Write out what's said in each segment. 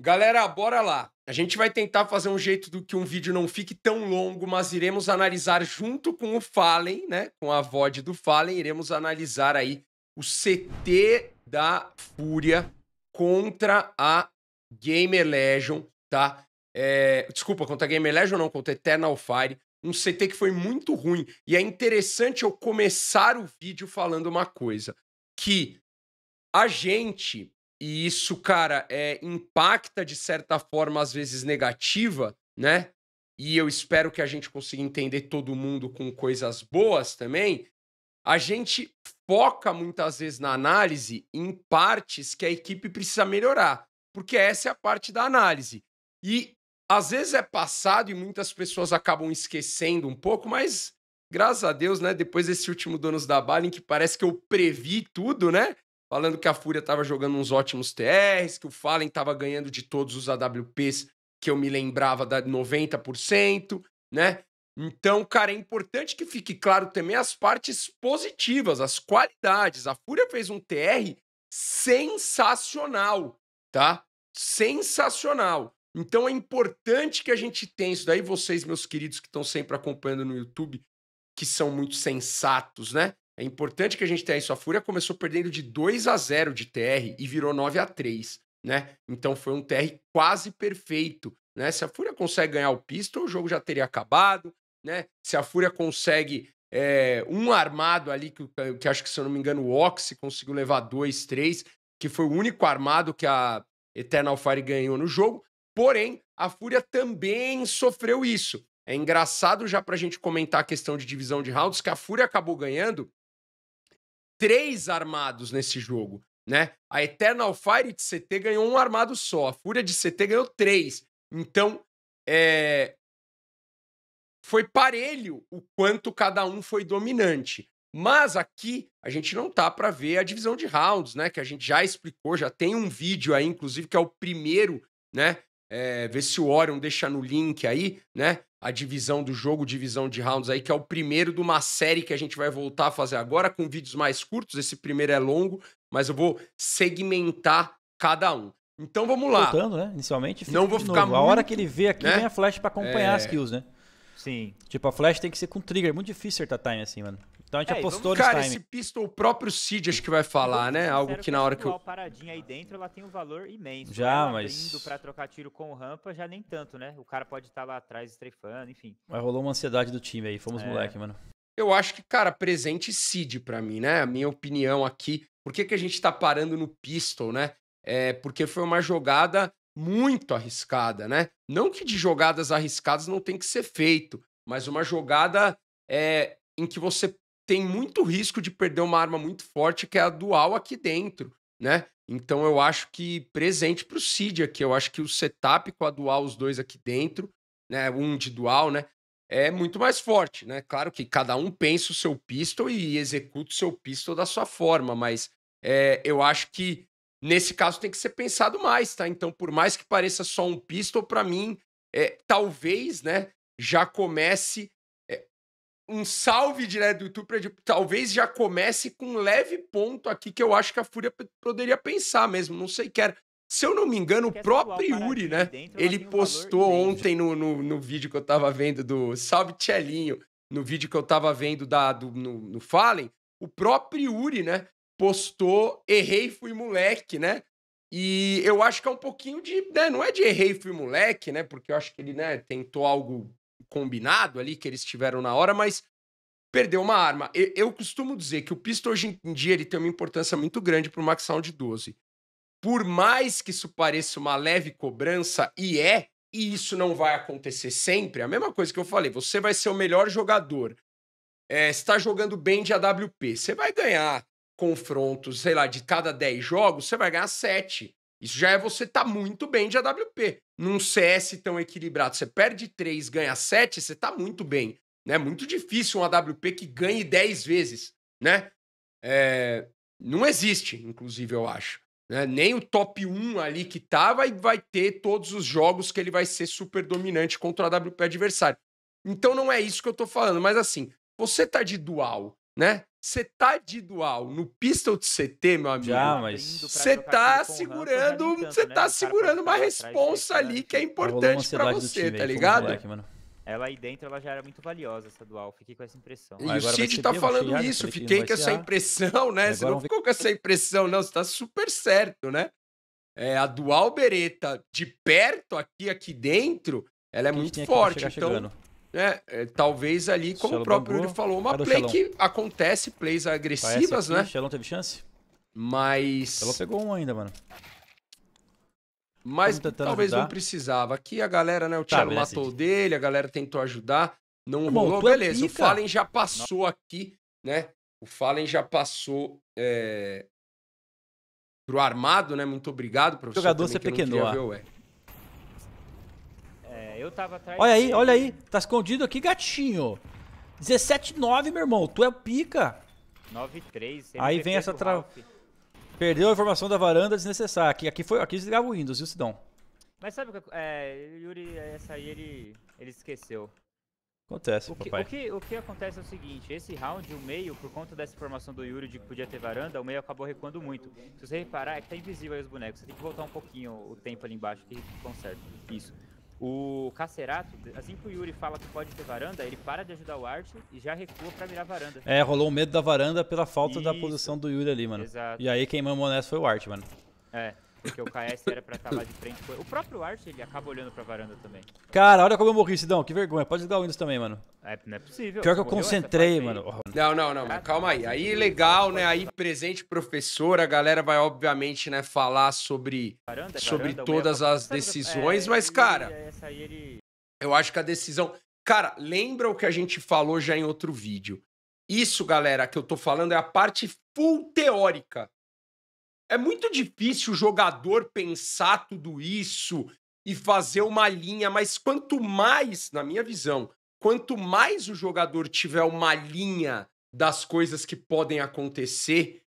Galera, bora lá. A gente vai tentar fazer um jeito do que um vídeo não fique tão longo, mas iremos analisar junto com o Fallen, né? Com a VOD do Fallen, iremos analisar aí o CT da Fúria contra a Gamer Legion, tá? É... desculpa, contra a Gamer Legion não, contra a Eternal Fire. Um CT que foi muito ruim. E é interessante eu começar o vídeo falando uma coisa, que a gente e isso, cara, é, impacta de certa forma, às vezes negativa, né? E eu espero que a gente consiga entender todo mundo com coisas boas também. A gente foca muitas vezes na análise em partes que a equipe precisa melhorar, porque essa é a parte da análise. E às vezes é passado e muitas pessoas acabam esquecendo um pouco, mas graças a Deus, né? Depois desse último Donos da Bala, em que parece que eu previ tudo, né? falando que a Fúria estava jogando uns ótimos TRs, que o Fallen estava ganhando de todos os AWPs que eu me lembrava da 90%, né? Então, cara, é importante que fique claro também as partes positivas, as qualidades. A Fúria fez um TR sensacional, tá? Sensacional. Então é importante que a gente tenha isso daí, vocês, meus queridos que estão sempre acompanhando no YouTube, que são muito sensatos, né? É importante que a gente tenha isso. A Fúria começou perdendo de 2 a 0 de TR e virou 9 a 3 né? Então foi um TR quase perfeito. Né? Se a Fúria consegue ganhar o Pistol, o jogo já teria acabado. Né? Se a Fúria consegue é, um armado ali, que, que acho que, se eu não me engano, o Oxy conseguiu levar dois, três, que foi o único armado que a Eternal Fire ganhou no jogo. Porém, a Fúria também sofreu isso. É engraçado já para a gente comentar a questão de divisão de rounds, que a Fúria acabou ganhando três armados nesse jogo, né? A Eternal Fire de CT ganhou um armado só, a Fúria de CT ganhou três. Então, é... foi parelho o quanto cada um foi dominante. Mas aqui a gente não tá para ver a divisão de rounds, né? Que a gente já explicou, já tem um vídeo aí, inclusive, que é o primeiro, né? É, ver se o Orion deixa no link aí, né? A divisão do jogo, divisão de rounds aí, que é o primeiro de uma série que a gente vai voltar a fazer agora com vídeos mais curtos. Esse primeiro é longo, mas eu vou segmentar cada um. Então vamos lá. Voltando, né? Inicialmente, não vou ficar novo. Muito, a hora que ele vê aqui né? vem a flash para acompanhar é... as kills, né? Sim. Tipo, a flash tem que ser com trigger, é muito difícil acertar time assim, mano. Então a gente é, apostou vamos... no Cara, time. esse pistol, o próprio Cid acho que vai falar, né? Algo que na hora que eu... paradinha aí dentro, ela tem um valor imenso. Já, né? ela mas... Indo pra trocar tiro com rampa, já nem tanto, né? O cara pode estar tá lá atrás estreifando, enfim. Mas rolou uma ansiedade do time aí, fomos é. moleque, mano. Eu acho que, cara, presente Cid pra mim, né? A minha opinião aqui. Por que, que a gente tá parando no pistol, né? É porque foi uma jogada muito arriscada, né? Não que de jogadas arriscadas não tem que ser feito, mas uma jogada é, em que você tem muito risco de perder uma arma muito forte, que é a dual aqui dentro, né? Então eu acho que presente para o Cid aqui, eu acho que o setup com a dual, os dois aqui dentro, né? Um de dual, né? É muito mais forte, né? Claro que cada um pensa o seu pistol e executa o seu pistol da sua forma, mas é, eu acho que nesse caso tem que ser pensado mais, tá? Então, por mais que pareça só um pistol, para mim, é, talvez, né, já comece um salve direto do YouTube pra, talvez já comece com um leve ponto aqui que eu acho que a Fúria poderia pensar mesmo, não sei que era. Se eu não me engano, o próprio Yuri, né? Dentro, ele postou um ontem no, no, no, vídeo que eu tava vendo do Salve Tchelinho, no vídeo que eu tava vendo da, do, no, no Fallen, o próprio Yuri, né? Postou Errei Fui Moleque, né? E eu acho que é um pouquinho de. Né, não é de errei fui moleque, né? Porque eu acho que ele né, tentou algo combinado ali que eles tiveram na hora, mas perdeu uma arma. Eu, eu costumo dizer que o Pistol hoje em dia ele tem uma importância muito grande para o Max Sound 12. Por mais que isso pareça uma leve cobrança, e é, e isso não vai acontecer sempre, é a mesma coisa que eu falei, você vai ser o melhor jogador. É, eh, está jogando bem de AWP, você vai ganhar confrontos, sei lá, de cada 10 jogos, você vai ganhar 7. Isso já é você tá muito bem de AWP. Num CS tão equilibrado, você perde 3, ganha 7, você tá muito bem. É né? muito difícil um AWP que ganhe 10 vezes, né? É... Não existe, inclusive, eu acho. Né? Nem o top 1 ali que tá vai, vai ter todos os jogos que ele vai ser super dominante contra o AWP adversário. Então não é isso que eu tô falando, mas assim, você tá de dual, né? Você tá de dual no pistol de CT, meu amigo. Já, mas você tá, tá segurando, você né? tá né? segurando uma responsa ali cara. que é importante para você, tá aí, ligado? Moleque, ela aí dentro ela já era muito valiosa essa dual, fiquei com essa impressão. E o Cid tá falando já, isso, fiquei com essa ah. impressão, né? Você não ficou com essa impressão, não, você tá super certo, né? É, a dual Beretta de perto aqui, aqui dentro, ela é muito forte, então. Chegando né? É, talvez ali, como o próprio Bangu. Yuri falou, uma play que acontece, plays agressivas, né? O Xelão teve chance? Mas. Ela pegou um ainda, mano. Mas talvez ajudar. não precisava. Aqui a galera, né? O tá, Thiago tá, matou assim. dele, a galera tentou ajudar. Não rolou. É beleza, pica. o Fallen já passou não. aqui, né? O Fallen já passou é... pro armado, né? Muito obrigado, professor. O jogador você pequenou eu tava atrás. Olha aí, olha aí. Tá escondido aqui, gatinho. 17,9, meu irmão. Tu é o pica. 9,3. Aí vem essa tra... Perdeu a informação da varanda desnecessária. Aqui, aqui, foi, aqui desligava o Windows, viu, Sidão? Mas sabe o que é, Yuri, essa aí ele, ele esqueceu. Acontece, o que, papai. O que, o que acontece é o seguinte, esse round, o meio, por conta dessa informação do Yuri de que podia ter varanda, o meio acabou recuando muito. Se você reparar, é que tá invisível aí os bonecos, você tem que voltar um pouquinho o tempo ali embaixo que conserta. Isso. O Cacerato, assim que o Yuri fala que pode ter varanda, ele para de ajudar o Art e já recua pra mirar a varanda. É, rolou o medo da varanda pela falta Isso. da posição do Yuri ali, mano. Exato. E aí quem mamou nessa foi o Art, mano. É. Porque o KS era pra estar lá de frente. O próprio Arthur ele acaba olhando pra varanda também. Cara, olha como eu morri, Sidão. Que vergonha. Pode ligar o Windows também, mano. É, não é possível. Pior que eu concentrei, mano. Não, não, não. Mas calma aí. Aí legal, né? Aí presente professor, a galera vai, obviamente, né, falar sobre, varanda, sobre varanda, todas as decisões. É, mas, cara, ele... eu acho que a decisão... Cara, lembra o que a gente falou já em outro vídeo. Isso, galera, que eu tô falando é a parte full teórica. É muito difícil o jogador pensar tudo isso e fazer uma linha, mas quanto mais, na minha visão, quanto mais o jogador tiver uma linha das coisas que podem acontecer,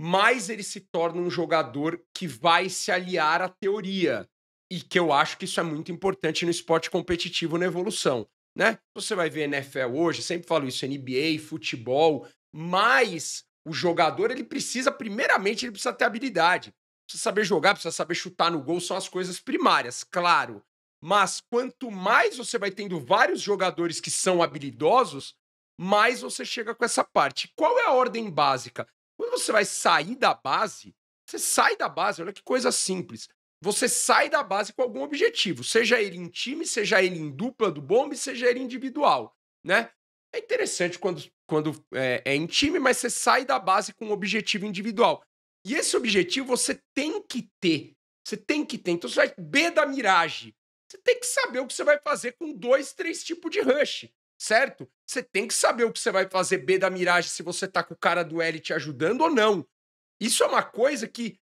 mais ele se torna um jogador que vai se aliar à teoria. E que eu acho que isso é muito importante no esporte competitivo na evolução, né? Você vai ver NFL hoje, sempre falo isso, NBA, futebol, mas o jogador ele precisa, primeiramente, ele precisa ter habilidade. Precisa saber jogar, precisa saber chutar no gol, são as coisas primárias, claro. Mas quanto mais você vai tendo vários jogadores que são habilidosos, mais você chega com essa parte. Qual é a ordem básica? Quando você vai sair da base, você sai da base, olha que coisa simples. Você sai da base com algum objetivo, seja ele em time, seja ele em dupla do bombe, seja ele individual, né? É interessante quando, quando é, é em time, mas você sai da base com um objetivo individual. E esse objetivo você tem que ter. Você tem que ter. Então você vai B da miragem. Você tem que saber o que você vai fazer com dois, três tipos de rush, certo? Você tem que saber o que você vai fazer B da miragem se você tá com o cara do L te ajudando ou não. Isso é uma coisa que,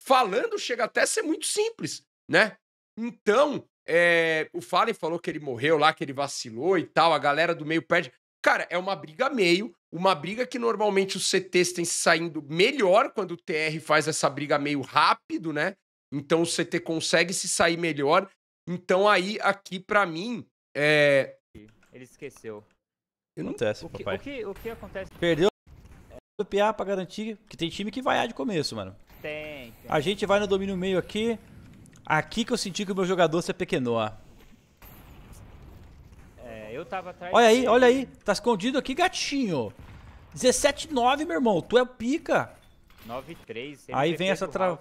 falando, chega até a ser muito simples, né? Então, é, o Fallen falou que ele morreu lá, que ele vacilou e tal, a galera do meio perde. Cara, é uma briga meio, uma briga que normalmente os CTs têm saindo melhor quando o TR faz essa briga meio rápido, né? Então o CT consegue se sair melhor. Então aí, aqui para mim, é... Ele esqueceu. Acontece, o que, papai. O que, o que acontece? Perdeu o PA pra garantir, que tem time que vai de começo, mano. Tem, tem. A gente vai no domínio meio aqui. Aqui que eu senti que o meu jogador se apequenou, ó eu tava atrás Olha aí, dele. olha aí. Tá escondido aqui, gatinho. 17,9, meu irmão. Tu é pica. 9,3. Aí vem essa trava.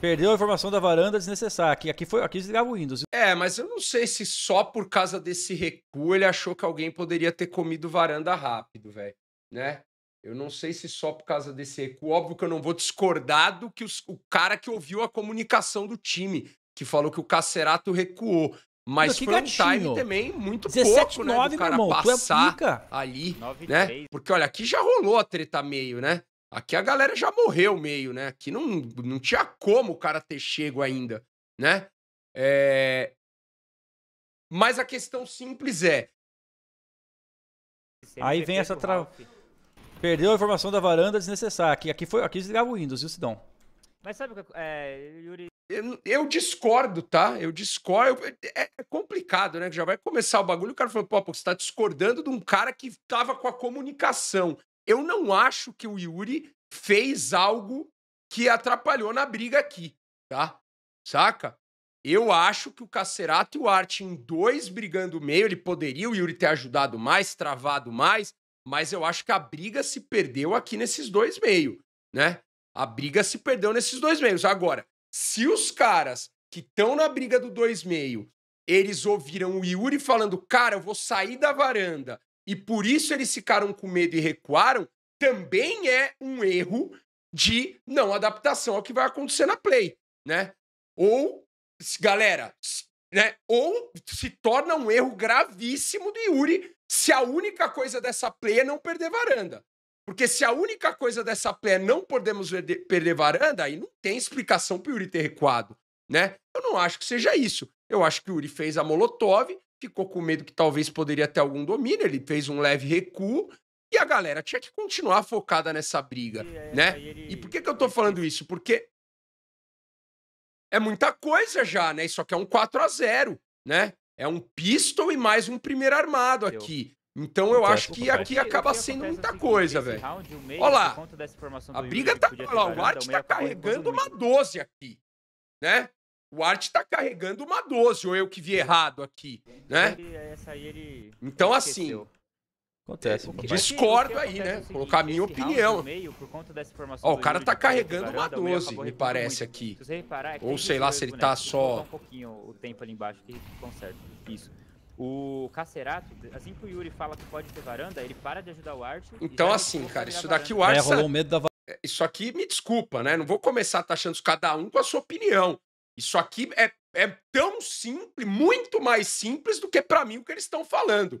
Perdeu a informação da varanda desnecessária. Aqui, aqui foi aqui desligava o Windows. É, mas eu não sei se só por causa desse recuo ele achou que alguém poderia ter comido varanda rápido, velho. Né? Eu não sei se só por causa desse recuo. Óbvio que eu não vou discordar do que os, o cara que ouviu a comunicação do time, que falou que o Cacerato recuou. Mas que foi um time também muito 17, pouco, 9, né? Do cara irmão, é passar é ali, né? Porque, olha, aqui já rolou a treta meio, né? Aqui a galera já morreu meio, né? Aqui não, não tinha como o cara ter chego ainda, né? É... Mas a questão simples é... Aí vem essa... Tra... Perdeu a informação da varanda desnecessária. Aqui, aqui foi aqui desligava o Windows, viu, Sidão? Mas sabe o que... É, Yuri... Eu, eu, discordo, tá? Eu discordo. É, é complicado, né? Já vai começar o bagulho. O cara falou: pô, pô, você tá discordando de um cara que tava com a comunicação. Eu não acho que o Yuri fez algo que atrapalhou na briga aqui, tá? Saca? Eu acho que o Cacerato e o Arte em dois brigando meio, ele poderia o Yuri ter ajudado mais, travado mais, mas eu acho que a briga se perdeu aqui nesses dois meio, né? A briga se perdeu nesses dois meios. Agora, se os caras que estão na briga do dois meio, eles ouviram o Yuri falando, cara, eu vou sair da varanda, e por isso eles ficaram com medo e recuaram, também é um erro de não adaptação ao que vai acontecer na play, né? Ou, galera, né? Ou se torna um erro gravíssimo do Yuri se a única coisa dessa play é não perder varanda. Porque se a única coisa dessa pé é não podemos perder, varanda, aí não tem explicação para o Yuri ter recuado, né? Eu não acho que seja isso. Eu acho que o Yuri fez a Molotov, ficou com medo que talvez poderia ter algum domínio, ele fez um leve recuo e a galera tinha que continuar focada nessa briga, e, né? Ele... E por que, que eu tô falando isso? Porque é muita coisa já, né? Isso aqui é um 4 a 0 né? É um pistol e mais um primeiro armado aqui. Então eu acho que aqui acaba sendo muita tipo coisa, velho. Olha lá, a briga tá... Olha lá, o Art tá carregando uma 12 aqui, né? O Art tá carregando uma 12, ou eu que vi errado aqui, né? Então assim... Acontece. Discordo aí, né? É Colocar minha opinião. Ó, o cara tá carregando uma 12, me parece aqui. Ou sei lá se ele tá só... Um pouquinho o tempo ali embaixo que conserta. Isso. O Cacerato, assim que o Yuri fala que pode ter varanda, ele para de ajudar o Art. Então, assim, cara, isso daqui o Art. É, rolou medo da é, Isso aqui me desculpa, né? Não vou começar taxando cada um com a sua opinião. Isso aqui é, é tão simples, muito mais simples do que para mim o que eles estão falando.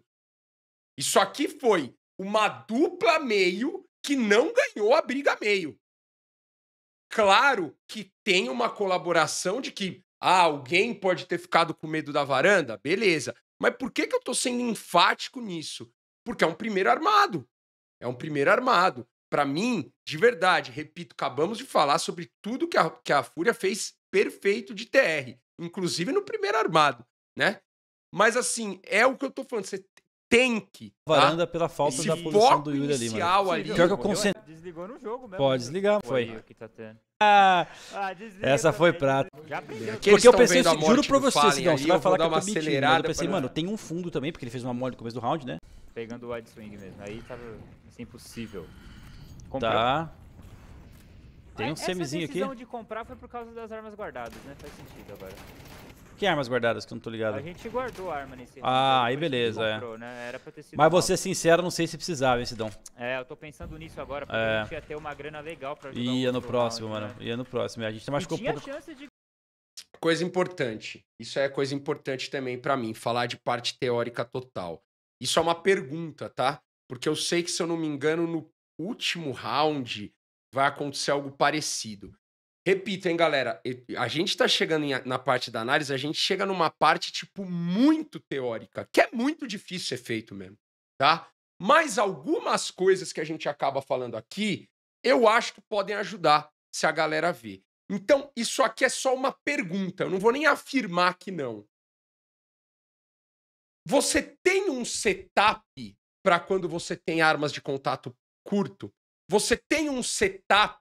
Isso aqui foi uma dupla meio que não ganhou a briga meio. Claro que tem uma colaboração de que ah, alguém pode ter ficado com medo da varanda? Beleza. Mas por que, que eu estou sendo enfático nisso? Porque é um primeiro armado. É um primeiro armado. Para mim, de verdade, repito, acabamos de falar sobre tudo que a, que a Fúria fez perfeito de TR, inclusive no primeiro armado, né? Mas assim, é o que eu tô falando. Você tem que. Tá? Varanda pela falta Esse da posição do Yuri ali, mano. Ali, Pior que eu concentro. Desligou no jogo mesmo. Pode né? desligar, foi. Tá ah, ah essa foi prata. Porque eu pensei, assim, juro pra você, Cigão, você vai falar que eu tô mentindo, eu pensei, mano, tem um fundo também, porque ele fez uma mole no começo do round, né? Pegando o wide swing mesmo, aí tava tá assim, impossível. Tá. Comprou. Tá. Tem ah, um semizinho aqui. A decisão de comprar foi por causa das armas guardadas, né? Faz sentido agora armas guardadas que eu não tô ligado? A gente guardou arma nesse Ah, então, aí beleza, comprou, é. Né? Mas vou ser sincero, não sei se precisava, hein, Sidão. É, eu tô pensando nisso agora, porque é. a gente ia ter uma grana legal pra jogar. Ia no próximo, round, mano. Né? Ia no próximo. A gente machucou e tinha pouco... chance de... Coisa importante. Isso é coisa importante também para mim, falar de parte teórica total. Isso é uma pergunta, tá? Porque eu sei que, se eu não me engano, no último round vai acontecer algo parecido. Repito, hein, galera. A gente tá chegando na parte da análise, a gente chega numa parte, tipo, muito teórica, que é muito difícil ser feito mesmo, tá? Mas algumas coisas que a gente acaba falando aqui, eu acho que podem ajudar se a galera ver. Então, isso aqui é só uma pergunta, eu não vou nem afirmar que não. Você tem um setup para quando você tem armas de contato curto? Você tem um setup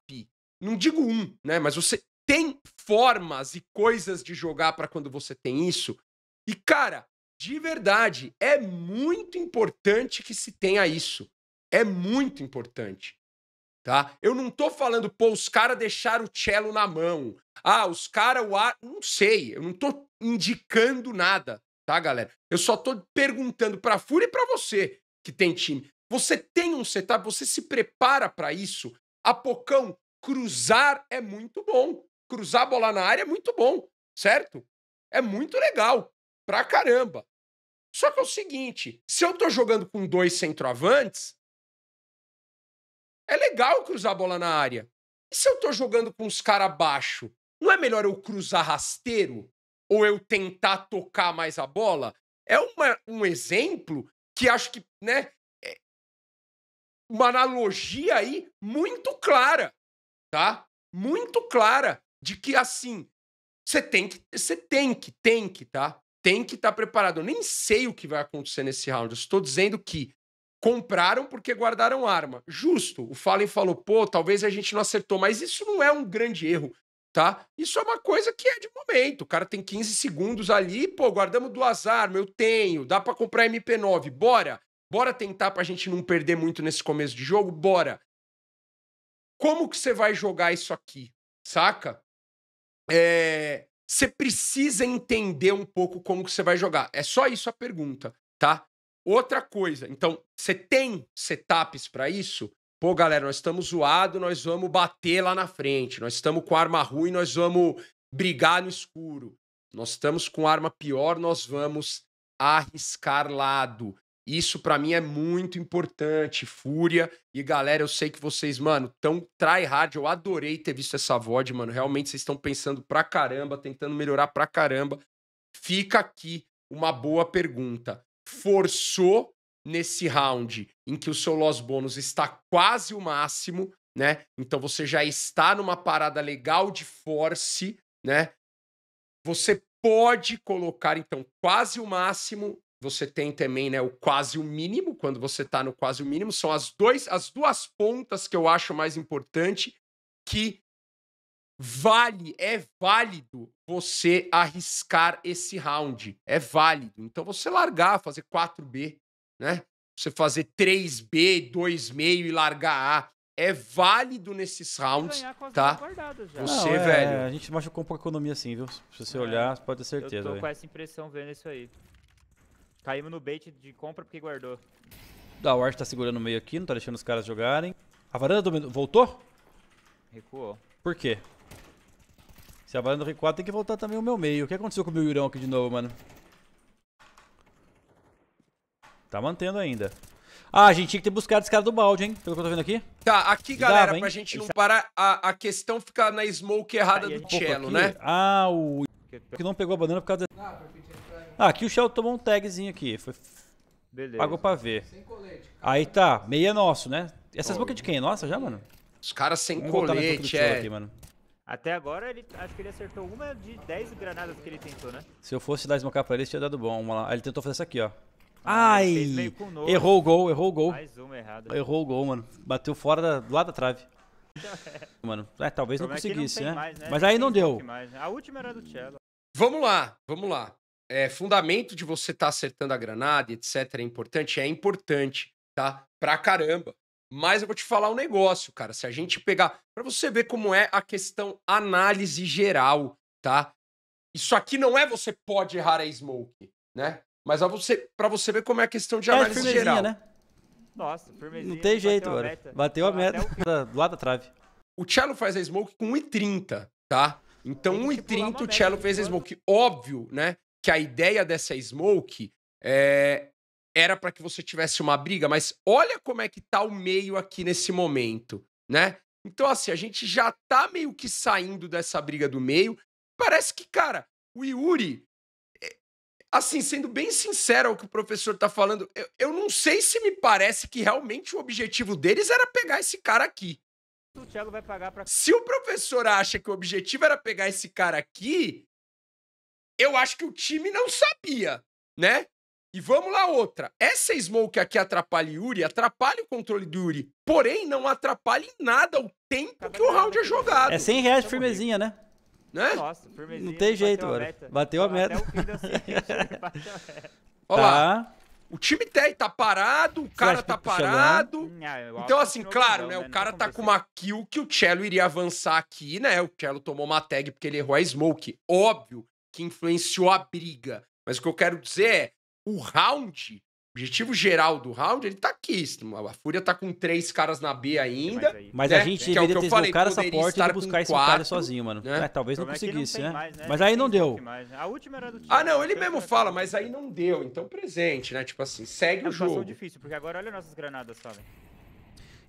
não digo um, né? Mas você tem formas e coisas de jogar para quando você tem isso. E, cara, de verdade, é muito importante que se tenha isso. É muito importante. Tá? Eu não tô falando, pô, os caras deixaram o cello na mão. Ah, os caras, o ar. Não sei, eu não tô indicando nada, tá, galera? Eu só tô perguntando pra Fúria e pra você que tem time. Você tem um setup, você se prepara para isso. A Pocão Cruzar é muito bom. Cruzar a bola na área é muito bom, certo? É muito legal. Pra caramba. Só que é o seguinte: se eu tô jogando com dois centroavantes, é legal cruzar a bola na área. E se eu tô jogando com os caras baixo, não é melhor eu cruzar rasteiro? Ou eu tentar tocar mais a bola? É uma, um exemplo que acho que, né? É uma analogia aí muito clara tá? Muito clara de que assim, você tem que, você tem que, tem que, tá? Tem que estar tá preparado. Eu nem sei o que vai acontecer nesse round. Eu estou dizendo que compraram porque guardaram arma. Justo. O Fallen falou, pô, talvez a gente não acertou, mas isso não é um grande erro, tá? Isso é uma coisa que é de momento. O cara tem 15 segundos ali, pô, guardamos duas armas, eu tenho, dá para comprar MP9, bora. Bora tentar pra gente não perder muito nesse começo de jogo, bora. Como que você vai jogar isso aqui? Saca? É, você precisa entender um pouco como que você vai jogar. É só isso a pergunta, tá? Outra coisa, então, você tem setups para isso? Pô, galera, nós estamos zoado, nós vamos bater lá na frente, nós estamos com arma ruim, nós vamos brigar no escuro. Nós estamos com arma pior, nós vamos arriscar lado. Isso para mim é muito importante, Fúria. E galera, eu sei que vocês, mano, tão tryhard. Eu adorei ter visto essa VOD, mano. Realmente vocês estão pensando pra caramba, tentando melhorar pra caramba. Fica aqui uma boa pergunta. Forçou nesse round em que o seu loss bônus está quase o máximo, né? Então você já está numa parada legal de force, né? Você pode colocar então quase o máximo você tem também né, o quase o mínimo, quando você está no quase o mínimo, são as, dois, as duas pontas que eu acho mais importante que vale, é válido você arriscar esse round. É válido. Então você largar, fazer 4B, né? Você fazer 3B, 2,5 e largar A. É válido nesses rounds, tá? Você, Não, é, velho. A gente machucou um pouco a economia assim, viu? Se você é, olhar, pode ter certeza. Eu tô véio. com essa impressão vendo isso aí. Caímos no bait de compra porque guardou. Da Ward tá segurando o meio aqui, não tá deixando os caras jogarem. A varanda dominou. Voltou? Recuou. Por quê? Se a varanda recuar, tem que voltar também o meu meio. O que aconteceu com o meu Yurão aqui de novo, mano? Tá mantendo ainda. Ah, a gente tinha que ter buscado esse cara do balde, hein? Pelo que eu tô vendo aqui. Tá, aqui, galera, Dava, pra gente não parar, a, a questão fica na smoke errada do cello, né? Ah, o... Que não pegou a banana por causa... Da... Ah, ah, aqui o Shell tomou um tagzinho aqui. Foi... Beleza. Pagou pra ver. Sem colete. Aí tá, meia é nosso, né? Essas bocas de quem? É nossa, já, mano? Os caras sem colete, é. Aqui, mano. Até agora, ele, acho que ele acertou uma de 10 granadas que ele tentou, né? Se eu fosse dar smoke pra ele, tinha dado bom. Uma lá. ele tentou fazer essa aqui, ó. Ah, Ai! Errou o gol, errou o gol. Mais uma errada. Errou o gol, mano. Bateu fora da, do lado da trave. mano, é, talvez não conseguisse, é não né? Mais, né? Mas aí não deu. Mais, né? A última era do Cello. Vamos lá, vamos lá é, fundamento de você estar tá acertando a granada, etc., é importante? É importante, tá? Pra caramba. Mas eu vou te falar um negócio, cara. Se a gente pegar. para você ver como é a questão análise geral, tá? Isso aqui não é você pode errar a smoke, né? Mas para você, pra você ver como é a questão de é, análise geral. né? Nossa, firmezinha. Não tem jeito, bateu bateu a meta. do lado da trave. O Cello faz a smoke com 1,30, tá? Então 1,30 o Cello fez a smoke. Óbvio, né? que a ideia dessa smoke é, era para que você tivesse uma briga, mas olha como é que tá o meio aqui nesse momento, né? Então, assim, a gente já tá meio que saindo dessa briga do meio. Parece que, cara, o Yuri. Eh, assim, sendo bem sincero ao que o professor tá falando, eu, eu não sei se me parece que realmente o objetivo deles era pegar esse cara aqui. O pra... Se o professor acha que o objetivo era pegar esse cara aqui, eu acho que o time não sabia, né? E vamos lá, outra. Essa smoke aqui atrapalha Yuri, atrapalha o controle do Yuri, porém não atrapalha em nada o tempo que o round é jogado. É 100 reais de firmezinha, né? Né? Nossa, firmezinha. Não tem jeito, mano. Bateu a meta. Olha lá. Tá. O time tem, tá, tá parado, o cara tá parado. Então, assim, claro, né? O cara tá com uma kill que o Cello iria avançar aqui, né? O Cello tomou uma tag porque ele errou a smoke. Óbvio que influenciou a briga. Mas o que eu quero dizer é, o round, o objetivo geral do round, ele tá aqui. A Fúria tá com três caras na B ainda. Mas né? a gente é deveria é ter deslocado essa porta e buscar esse quatro, cara sozinho, mano. Né? É, talvez não conseguisse, não né? Mais, né? Mas aí não deu. Né? A última era do time, Ah, não, né? ele mesmo fala, mas aí não deu. Então presente, né? Tipo assim, segue é, o jogo. Difícil, porque agora olha nossas granadas, sabe?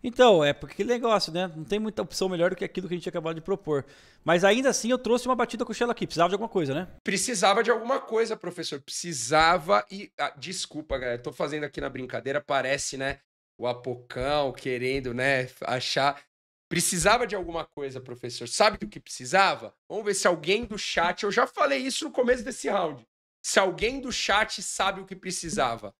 Então, é porque aquele negócio, né? Não tem muita opção melhor do que aquilo que a gente acabou de propor. Mas ainda assim, eu trouxe uma batida com o aqui. Precisava de alguma coisa, né? Precisava de alguma coisa, professor. Precisava e. Ah, desculpa, galera. Tô fazendo aqui na brincadeira. Parece, né? O Apocão querendo, né? Achar. Precisava de alguma coisa, professor. Sabe do que precisava? Vamos ver se alguém do chat. Eu já falei isso no começo desse round. Se alguém do chat sabe o que precisava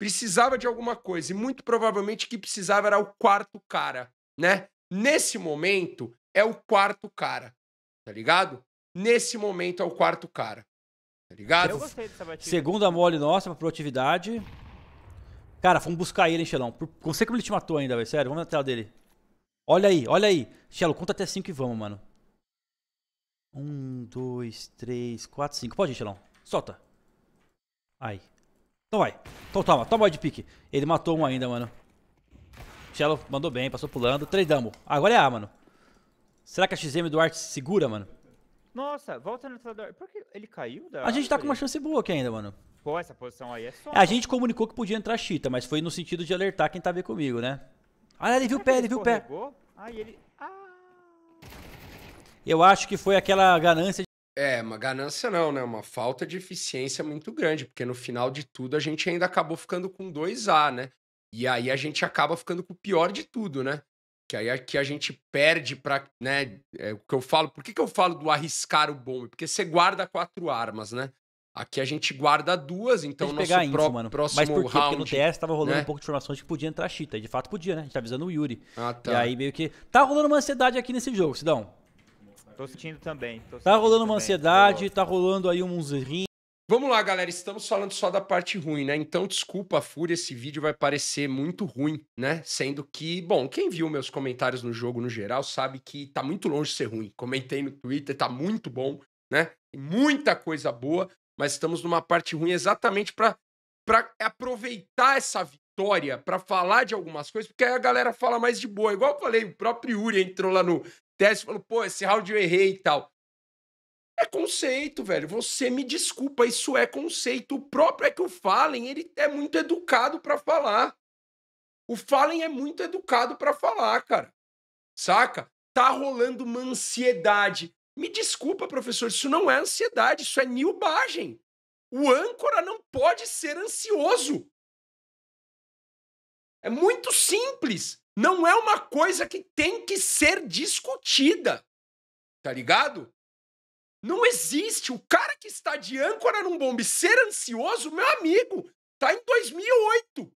precisava de alguma coisa, e muito provavelmente que precisava era o quarto cara, né? Nesse momento é o quarto cara, tá ligado? Nesse momento é o quarto cara, tá ligado? Eu gostei dessa batida. Segunda mole nossa pra produtividade. Cara, vamos buscar ele, hein, Xelão. Consegue como ele te matou ainda, velho. Sério, vamos na tela dele. Olha aí, olha aí. Xelão, conta até 5 e vamos, mano. Um, dois, três, quatro, cinco. Pode ir, Xelão. Solta. Aí. Então vai. Então toma, toma o de pique. Ele matou um ainda, mano. Cello mandou bem, passou pulando. Três damo. Agora é A, mano. Será que a XM do Art segura, mano? Nossa, volta no treinador. Por que ele caiu da... A gente tá com uma chance boa aqui ainda, mano. Pô, essa posição aí é só... É, a gente comunicou que podia entrar Chita, mas foi no sentido de alertar quem tá vendo comigo, né? Ah, ele viu o pé, ele viu o pé. Aí ele... Ah! Eu acho que foi aquela ganância de... É, uma ganância não, né? Uma falta de eficiência muito grande, porque no final de tudo a gente ainda acabou ficando com 2A, né? E aí a gente acaba ficando com o pior de tudo, né? Que aí aqui a gente perde para, né, é o que eu falo, por que, que eu falo do arriscar o bom? Porque você guarda quatro armas, né? Aqui a gente guarda duas, então nosso pegar info, mano. próximo Mas por quê? Round, Porque no TS tava rolando né? um pouco de informações que podia entrar cheetah. E de fato podia, né? A gente tá avisando o Yuri. Ah, tá. E aí meio que. Tá rolando uma ansiedade aqui nesse jogo, Sidão. Tô sentindo também. Tô tá sentindo tá rolando também. uma ansiedade, tá rolando aí um zerrinho. Vamos lá, galera. Estamos falando só da parte ruim, né? Então, desculpa a fúria, esse vídeo vai parecer muito ruim, né? Sendo que, bom, quem viu meus comentários no jogo no geral sabe que tá muito longe de ser ruim. Comentei no Twitter, tá muito bom, né? Muita coisa boa, mas estamos numa parte ruim exatamente para para aproveitar essa vitória, para falar de algumas coisas, porque aí a galera fala mais de boa. Igual eu falei, o próprio Yuri entrou lá no, teste, falou, pô, esse round eu errei e tal. É conceito, velho. Você me desculpa, isso é conceito. O próprio é que o Fallen, ele é muito educado para falar. O Fallen é muito educado para falar, cara. Saca? Tá rolando uma ansiedade. Me desculpa, professor, isso não é ansiedade, isso é nilbagem. O âncora não pode ser ansioso. É muito simples não é uma coisa que tem que ser discutida. Tá ligado? Não existe. O cara que está de âncora num bombe ser ansioso, meu amigo, tá em 2008.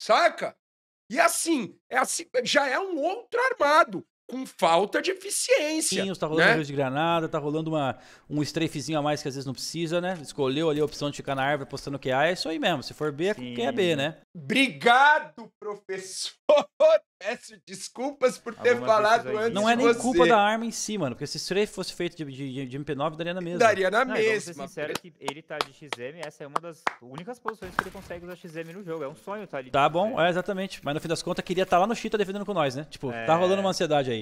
Saca? E assim, é assim, já é um outro armado com falta de eficiência. Sim, tá rolando né? arroz de granada, tá rolando uma, um strafezinho a mais que às vezes não precisa, né? Escolheu ali a opção de ficar na árvore postando que A, é isso aí mesmo. Se for B, Sim. É, é B, né? Obrigado, professor! Peço desculpas por ah, ter Alguma falado antes Não é nem você. culpa da arma em si, mano, porque se strafe fosse feito de, de, de MP9, daria na mesma. Daria na não, mesma. Eu sincero que ele tá de XM, essa é uma das únicas posições que ele consegue usar XM no jogo. É um sonho tá ali. Tá bom, é, é exatamente. Mas no fim das contas, queria estar tá lá no Cheetah defendendo com nós, né? Tipo, é... tá rolando uma ansiedade aí.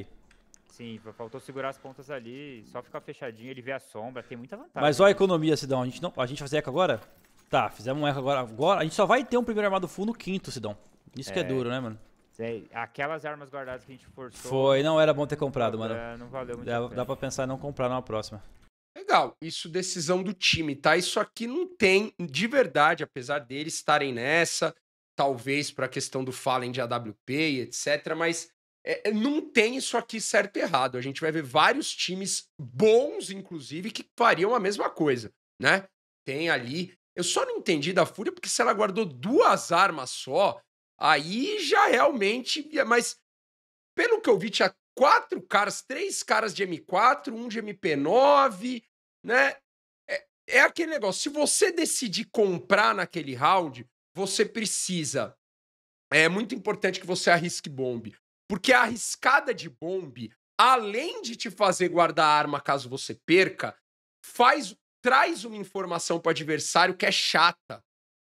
Sim, faltou segurar as pontas ali, só ficar fechadinho, ele vê a sombra, tem muita vantagem. Mas olha a economia, Sidão. A gente, não, a gente fazer eco agora? Tá, fizemos um eco agora. agora. A gente só vai ter um primeiro armado full no quinto, Sidão. Isso é, que é duro, né, mano? É, aquelas armas guardadas que a gente forçou. Foi, não era bom ter comprado, é, mano. É, não valeu muito. Dá, dá pra pensar em não comprar na próxima. Legal, isso decisão do time, tá? Isso aqui não tem, de verdade, apesar deles estarem nessa, talvez para a questão do Fallen de AWP e etc, mas é, é, não tem isso aqui certo e errado. A gente vai ver vários times bons, inclusive, que fariam a mesma coisa, né? Tem ali. Eu só não entendi da Fúria, porque se ela guardou duas armas só, aí já realmente. É, mas pelo que eu vi, tinha quatro caras, três caras de M4, um de MP9, né? É, é aquele negócio. Se você decidir comprar naquele round, você precisa. É muito importante que você arrisque bombe porque a arriscada de bombe, além de te fazer guardar a arma caso você perca, faz traz uma informação para o adversário que é chata.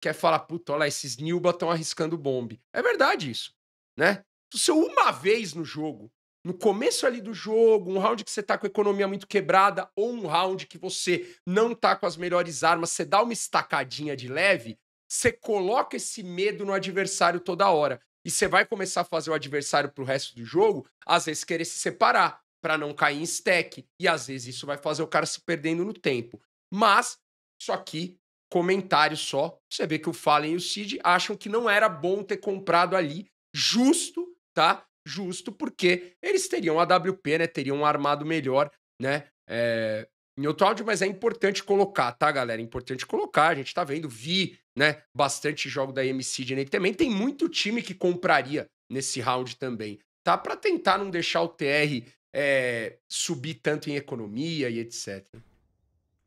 Que é falar, puta, olha lá, esses Nilba estão arriscando bombe. É verdade isso, né? Se uma vez no jogo, no começo ali do jogo, um round que você tá com a economia muito quebrada ou um round que você não tá com as melhores armas, você dá uma estacadinha de leve, você coloca esse medo no adversário toda hora e você vai começar a fazer o adversário pro resto do jogo, às vezes querer se separar para não cair em stack. E às vezes isso vai fazer o cara se perdendo no tempo. Mas, isso aqui, comentário só. Você vê que o Fallen e o Cid acham que não era bom ter comprado ali, justo, tá? Justo, porque eles teriam a AWP, né? Teriam um armado melhor, né? É, em outro áudio, mas é importante colocar, tá, galera? É importante colocar. A gente tá vendo, vi, né, bastante jogo da MC de também. Tem muito time que compraria nesse round também, tá? Para tentar não deixar o TR é, subir tanto em economia e etc.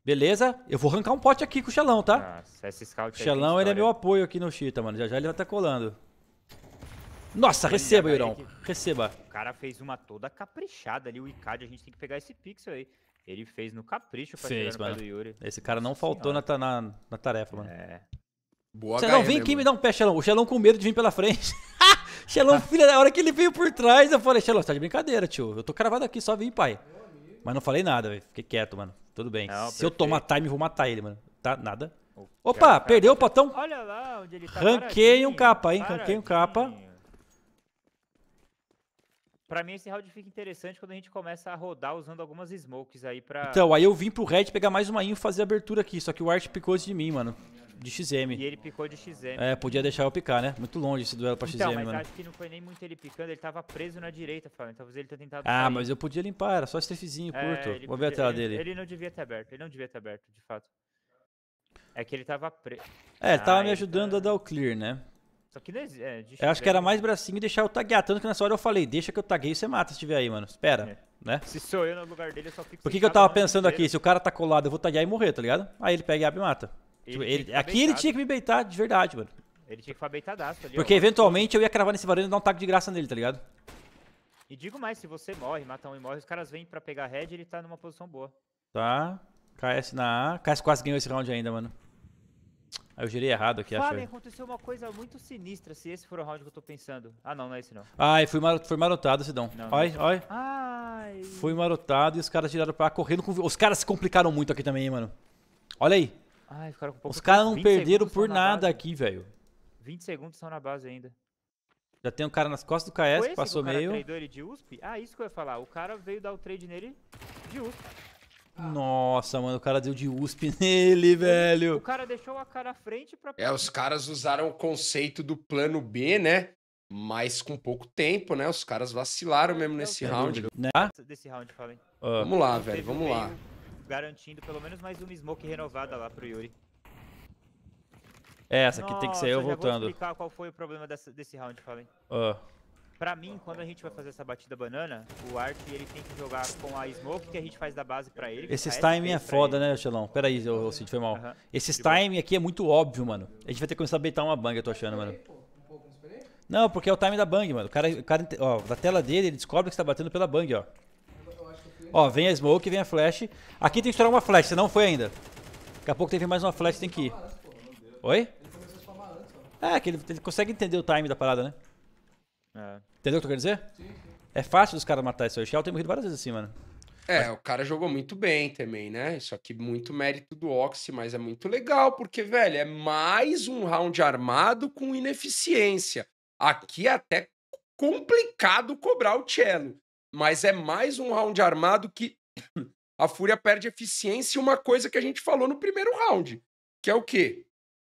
Beleza? Eu vou arrancar um pote aqui com o Xelão, tá? Nossa, esse scout o Xelão, ele é meu apoio aqui no Cheetah, mano. Já já ele vai estar tá colando. Nossa, Olha, receba, Irão. Receba. O cara fez uma toda caprichada ali, o Icad. A gente tem que pegar esse pixel aí. Ele fez no capricho pra fez, chegar no do Yuri. Esse cara não Nossa faltou na, na, na, tarefa, mano. É. Boa Xelão, vem né, aqui me dá um pé, Xelão. O Xelão com medo de vir pela frente. Xelão, filha, da hora que ele veio por trás, eu falei, Xelão, você tá de brincadeira, tio. Eu tô cravado aqui, só vim, pai. Mas não falei nada, velho. Fiquei quieto, mano. Tudo bem. Não, Se eu tomar time, vou matar ele, mano. Tá, nada. Opa, perdeu o potão. Olha lá onde ele tá. Ranquei um capa, hein? Ranquei um capa. Pra mim, esse round fica interessante quando a gente começa a rodar usando algumas smokes aí pra. Então, aí eu vim pro red pegar mais uma info e fazer a abertura aqui. Só que o Art picou antes de mim, mano. De XM. E ele picou de XM. É, podia deixar eu picar, né? Muito longe esse duelo pra então, XM, mas mano. acho que não foi nem muito ele picando, ele tava preso na direita, Fábio. Talvez ele tenha tentado. Ah, sair. mas eu podia limpar, era só strefzinho é, curto. Vou podia, ver a tela ele, dele. Ele não devia ter aberto, ele não devia ter aberto, de fato. É que ele tava preso. É, ah, tava me ah, ajudando a então. dar o clear, né? Só que não existe. É, eu acho que era mais bracinho né? e deixar eu taguear. Tanto que nessa hora eu falei, deixa que eu taguei e você mata se estiver aí, mano. Espera, é. né? Se sou eu no lugar dele, eu só fico... Por que, que eu tava pensando inteiro. aqui? Se o cara tá colado, eu vou taguear e morrer, tá ligado? Aí ele pega e abre e mata. Ele tipo, ele... Aqui beitado. ele tinha que me beitar de verdade, mano. Ele tinha que ficar beitadaço ali. Porque ó, eventualmente eu ia cravar nesse varanda e dar um taco de graça nele, tá ligado? E digo mais, se você morre, mata um e morre, os caras vêm pra pegar head e ele tá numa posição boa. Tá. KS na A. KS quase ganhou esse round ainda, mano eu girei errado aqui, acho. Fallen, aconteceu uma coisa muito sinistra, se esse for o round que eu tô pensando. Ah, não, não é esse não. Ai, fui, mar... fui marotado, Sidão. Olha, é olha. Ai. Fui marotado e os caras tiraram pra correndo com... Os caras se complicaram muito aqui também, hein, mano. Olha aí. Ai, ficaram com pouco Os caras não perderam por nada base. aqui, velho. 20 segundos estão na base ainda. Já tem um cara nas costas do KS, que passou o cara meio. de USP? Ah, isso que eu ia falar. O cara veio dar o trade nele de USP. Nossa, mano, o cara deu de USP nele, velho. O cara deixou a cara à frente pra. É, os caras usaram o conceito do plano B, né? Mas com pouco tempo, né? Os caras vacilaram mesmo nesse round. Né? Ah? Desse round, falei. Uh, vamos lá, velho, vamos lá. Garantindo pelo menos mais uma smoke renovada lá pro Yuri. É, essa aqui Nossa, tem que ser eu voltando. Vou explicar qual foi o problema dessa, desse round, falei. Uh. Pra mim, quando a gente vai fazer essa batida banana, o Art ele tem que jogar com a smoke que a gente faz da base pra ele. Esses timing é foda, né, Xelão? Pera aí, ô Cid, foi mal. Uhum. Esses de timing aqui é muito óbvio, mano. A gente vai ter que começar a beitar uma bang, eu tô achando, mano. Não, porque é o time da bang, mano. O cara, o cara ó, da tela dele, ele descobre que você tá batendo pela bang, ó. Ó, vem a smoke, vem a flash. Aqui tem que estourar uma flash, você não foi ainda. Daqui a pouco teve mais uma flash, tem que ir. Oi? É, que ele, ele consegue entender o time da parada, né? É. Entendeu o que eu quero dizer? Sim, sim. É fácil os caras matar esse Oxel, tem morrido várias vezes assim, mano. É, mas... o cara jogou muito bem também, né? Isso aqui muito mérito do Oxy, mas é muito legal, porque, velho, é mais um round armado com ineficiência. Aqui é até complicado cobrar o cello, mas é mais um round armado que a Fúria perde eficiência e uma coisa que a gente falou no primeiro round, que é o quê?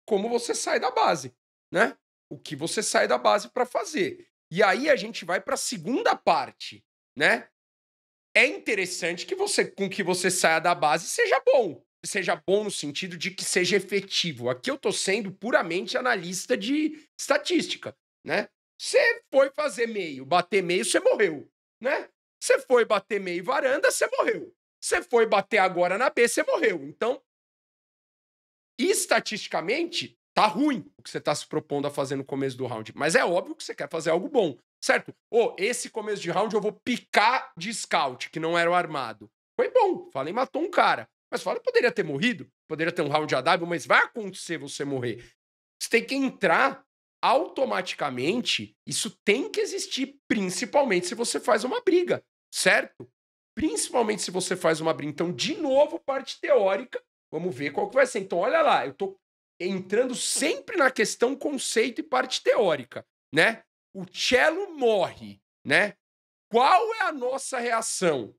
Como você sai da base, né? O que você sai da base para fazer. E aí a gente vai para a segunda parte, né? É interessante que você com que você saia da base seja bom. Seja bom no sentido de que seja efetivo. Aqui eu tô sendo puramente analista de estatística, né? Você foi fazer meio, bater meio, você morreu, né? Você foi bater meio varanda, você morreu. Você foi bater agora na B, você morreu. Então, estatisticamente, tá ruim o que você tá se propondo a fazer no começo do round. Mas é óbvio que você quer fazer algo bom, certo? Ou oh, esse começo de round eu vou picar de scout, que não era o armado. Foi bom, falei, matou um cara. Mas fala, poderia ter morrido, poderia ter um round AW, mas vai acontecer você morrer. Você tem que entrar automaticamente, isso tem que existir, principalmente se você faz uma briga, certo? Principalmente se você faz uma briga. Então, de novo, parte teórica, vamos ver qual que vai ser. Então, olha lá, eu tô entrando sempre na questão conceito e parte teórica, né? O cello morre, né? Qual é a nossa reação,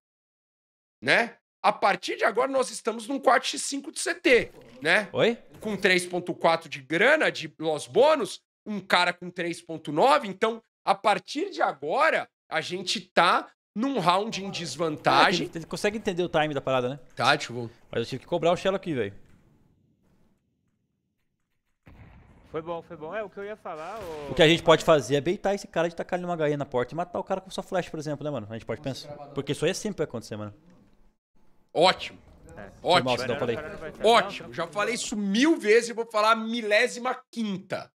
né? A partir de agora nós estamos num 4x5 de CT, né? Oi? Com 3.4 de grana de los bônus, um cara com 3.9, então a partir de agora a gente tá num round em desvantagem. Ah, é ele consegue entender o time da parada, né? Tá, tipo. Mas eu tive que cobrar o cello aqui, velho. Foi bom, foi bom. É, o que eu ia falar... O, o que a gente pode fazer é beitar esse cara de tacar ele numa gaia na porta e matar o cara com sua flash, por exemplo, né, mano? A gente pode pensar. Porque isso aí é sempre acontecer, mano. Ótimo. É. Ótimo. Mal, falei. Ótimo. Já falei isso mil vezes e vou falar a milésima quinta.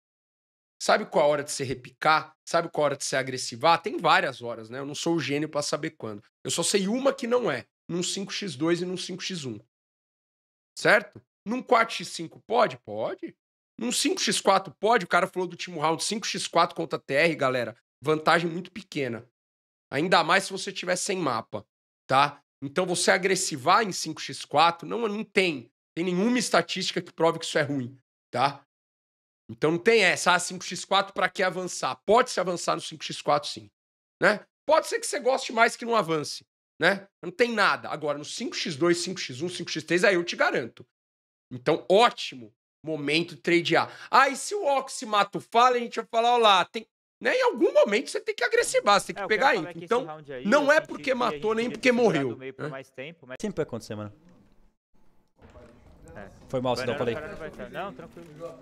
Sabe qual a hora de se repicar? Sabe qual a hora de se agressivar? Tem várias horas, né? Eu não sou o gênio para saber quando. Eu só sei uma que não é. Num 5x2 e num 5x1. Certo? Num 4x5 pode? Pode. Num 5x4 pode, o cara falou do último Round, 5x4 contra TR, galera, vantagem muito pequena. Ainda mais se você tiver sem mapa, tá? Então você agressivar em 5x4 não, não tem. Tem nenhuma estatística que prove que isso é ruim, tá? Então não tem essa, ah, 5x4 para que avançar? Pode se avançar no 5x4 sim, né? Pode ser que você goste mais que não avance, né? Não tem nada. Agora no 5x2, 5x1, 5x3 aí eu te garanto. Então ótimo momento tradear. Ah, e se o Oxy mata o Fallen, a gente vai falar, ó lá, tem... Né? Em algum momento você tem que agressivar, você tem é, que é, pegar aí. É então, aí, não é porque matou nem porque morreu. Meio por mais tempo, mas... Sempre vai acontecer, mano. É. Foi mal, se não falei. Não, tranquilo.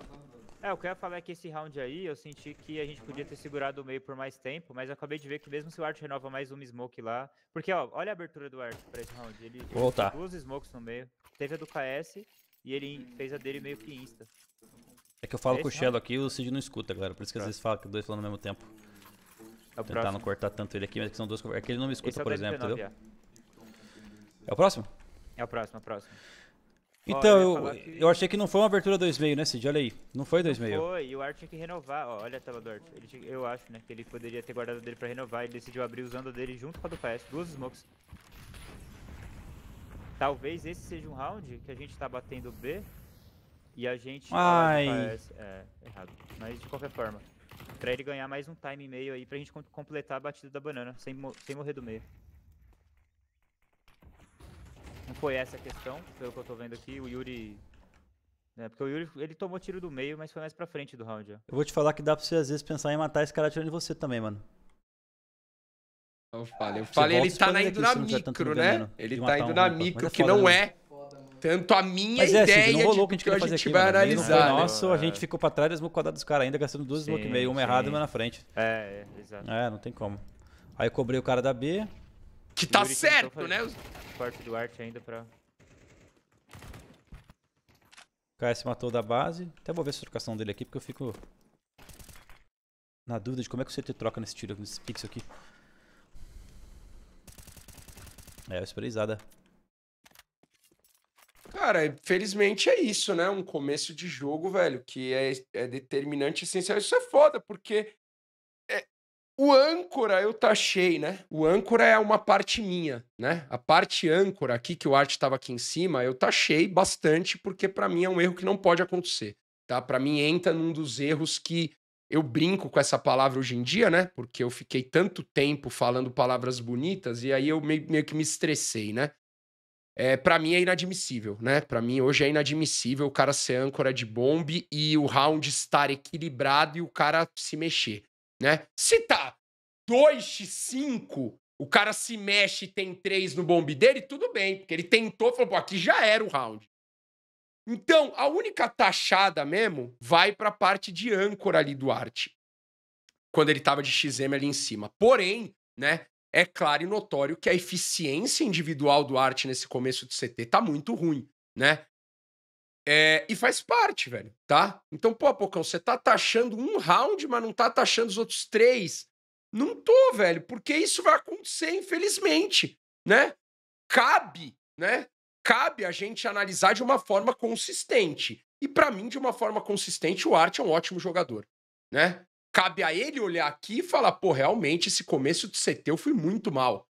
É, o que eu ia falar é que esse round aí, eu senti que a gente podia ter segurado o meio por mais tempo, mas eu acabei de ver que mesmo se o Art renova mais um smoke lá... Porque, ó, olha a abertura do Art pra esse round. Ele, Vou ele voltar. duas smokes no meio. Teve a do KS, e ele fez a dele meio que insta. É que eu falo é com o Shadow aqui e o Cid não escuta, galera. Por isso que às tá. vezes fala que dois falam ao mesmo tempo. É Tentar próximo. não cortar tanto ele aqui, mas que são duas. É que ele não me escuta, é por exemplo, entendeu? É. é. o próximo? É o próximo, é o próximo. Então, ó, eu, eu, que... eu, achei que não foi uma abertura 2,5, né, Cid? Olha aí. Não foi 2,5. Foi, e o Art tinha que renovar. Ó, olha a tela do Art. Tinha... eu acho, né, que ele poderia ter guardado dele pra renovar. Ele decidiu abrir usando a dele junto com a do PS. Duas smokes. Talvez esse seja um round que a gente tá batendo B e a gente. Ai. é, errado. Mas de qualquer forma. Pra ele ganhar mais um time e meio aí pra gente completar a batida da banana, sem, sem morrer do meio. Não foi essa a questão, pelo que eu tô vendo aqui. O Yuri é, porque o Yuri, ele tomou tiro do meio, mas foi mais pra frente do round. Ó. Eu vou te falar que dá pra você às vezes pensar em matar esse cara atirando em você também, mano. Eu falei, eu falei ele tá indo na micro, né? Ele tá indo na micro, que é não né? é tanto a minha mas é, ideia não rolou de que a gente, que a gente aqui, vai analisar. Não nosso, né? a gente ficou pra trás das quadrado dos caras ainda, gastando duas smoke meio, uma errada e uma na frente. É, é, exato. É, não tem como. Aí cobrei o cara da B. Que tá certo, né? Parte do arte ainda pra... KS matou da base. Até vou ver a trocação dele aqui, porque eu fico... Na dúvida de como é que o CT troca nesse tiro, nesse pixel aqui. É, sprayzada. Cara, felizmente é isso, né? Um começo de jogo, velho, que é, é determinante essencial. Isso é foda, porque é, o âncora eu cheio, né? O âncora é uma parte minha, né? A parte âncora aqui, que o arte estava aqui em cima, eu cheio bastante, porque para mim é um erro que não pode acontecer, tá? Para mim entra num dos erros que eu brinco com essa palavra hoje em dia, né? Porque eu fiquei tanto tempo falando palavras bonitas e aí eu meio, meio que me estressei, né? É, para mim é inadmissível, né? Para mim hoje é inadmissível o cara ser âncora de bombe e o round estar equilibrado e o cara se mexer, né? Se tá 2x5, o cara se mexe e tem 3 no bombe dele, tudo bem, porque ele tentou, falou, pô, aqui já era o round. Então, a única taxada mesmo vai para a parte de âncora ali do arte, quando ele estava de XM ali em cima. Porém, né, é claro e notório que a eficiência individual do arte nesse começo do CT tá muito ruim, né? É, e faz parte, velho, tá? Então, pô, Pocão, você tá taxando um round, mas não tá taxando os outros três. Não tô, velho, porque isso vai acontecer, infelizmente, né? Cabe, né? cabe a gente analisar de uma forma consistente. E para mim, de uma forma consistente, o Arte é um ótimo jogador, né? Cabe a ele olhar aqui e falar, pô, realmente esse começo de CT eu fui muito mal,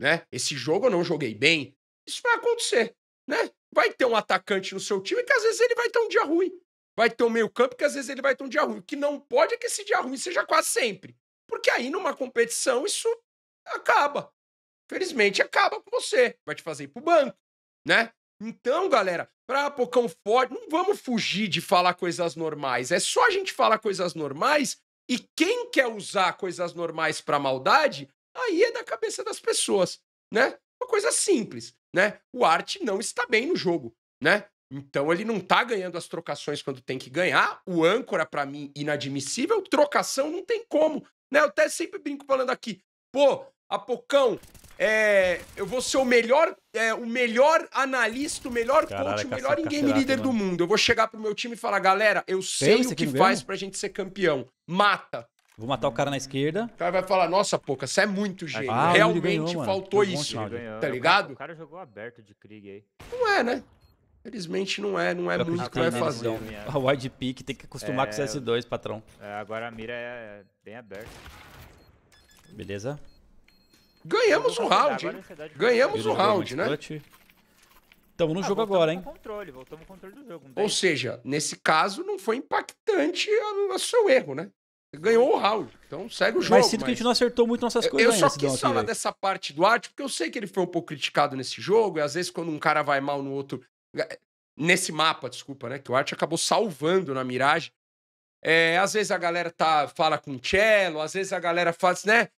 né? Esse jogo eu não joguei bem. Isso vai acontecer, né? Vai ter um atacante no seu time que às vezes ele vai ter um dia ruim. Vai ter um meio-campo que às vezes ele vai ter um dia ruim. O que não pode é que esse dia ruim seja quase sempre. Porque aí numa competição isso acaba. Felizmente acaba com você. Vai te fazer ir pro banco né? Então, galera, pra Pocão Forte, não vamos fugir de falar coisas normais. É só a gente falar coisas normais e quem quer usar coisas normais pra maldade, aí é da cabeça das pessoas, né? Uma coisa simples, né? O Arte não está bem no jogo, né? Então ele não tá ganhando as trocações quando tem que ganhar. O âncora, para mim, inadmissível. Trocação não tem como. Né? Eu até sempre brinco falando aqui. Pô, Apocão, é, eu vou ser o melhor, é, o melhor analista, o melhor Caralho, coach, o melhor game leader mano. do mundo. Eu vou chegar pro meu time e falar, galera, eu sei Tem, o que faz mesmo? pra gente ser campeão. Mata. Vou matar o cara na esquerda. O cara vai falar, nossa, Poca, você é muito ah, gênio. Ah, Realmente ganhou, faltou isso, tá ligado? O cara, jogou aberto de Krieg aí. Não é, né? Felizmente não é, não é eu tá muito que vai né? fazer. A wide pick tem que acostumar é, com o CS2, patrão. É, agora a mira é bem aberta. Beleza. Ganhamos o round, hein? Ganhamos o round, né? Estamos no ah, jogo agora, hein? Controle, voltamos controle do jogo. Um Ou seja, nesse caso, não foi impactante o seu erro, né? ganhou o round. Então segue o jogo. Mas sinto mas... que a gente não acertou muito nossas coisas. Eu só quis falar aqui, dessa parte do arte, porque eu sei que ele foi um pouco criticado nesse jogo, e às vezes quando um cara vai mal no outro. Nesse mapa, desculpa, né? Que o arte acabou salvando na miragem. É, às vezes a galera tá, fala com cello, às vezes a galera faz, né?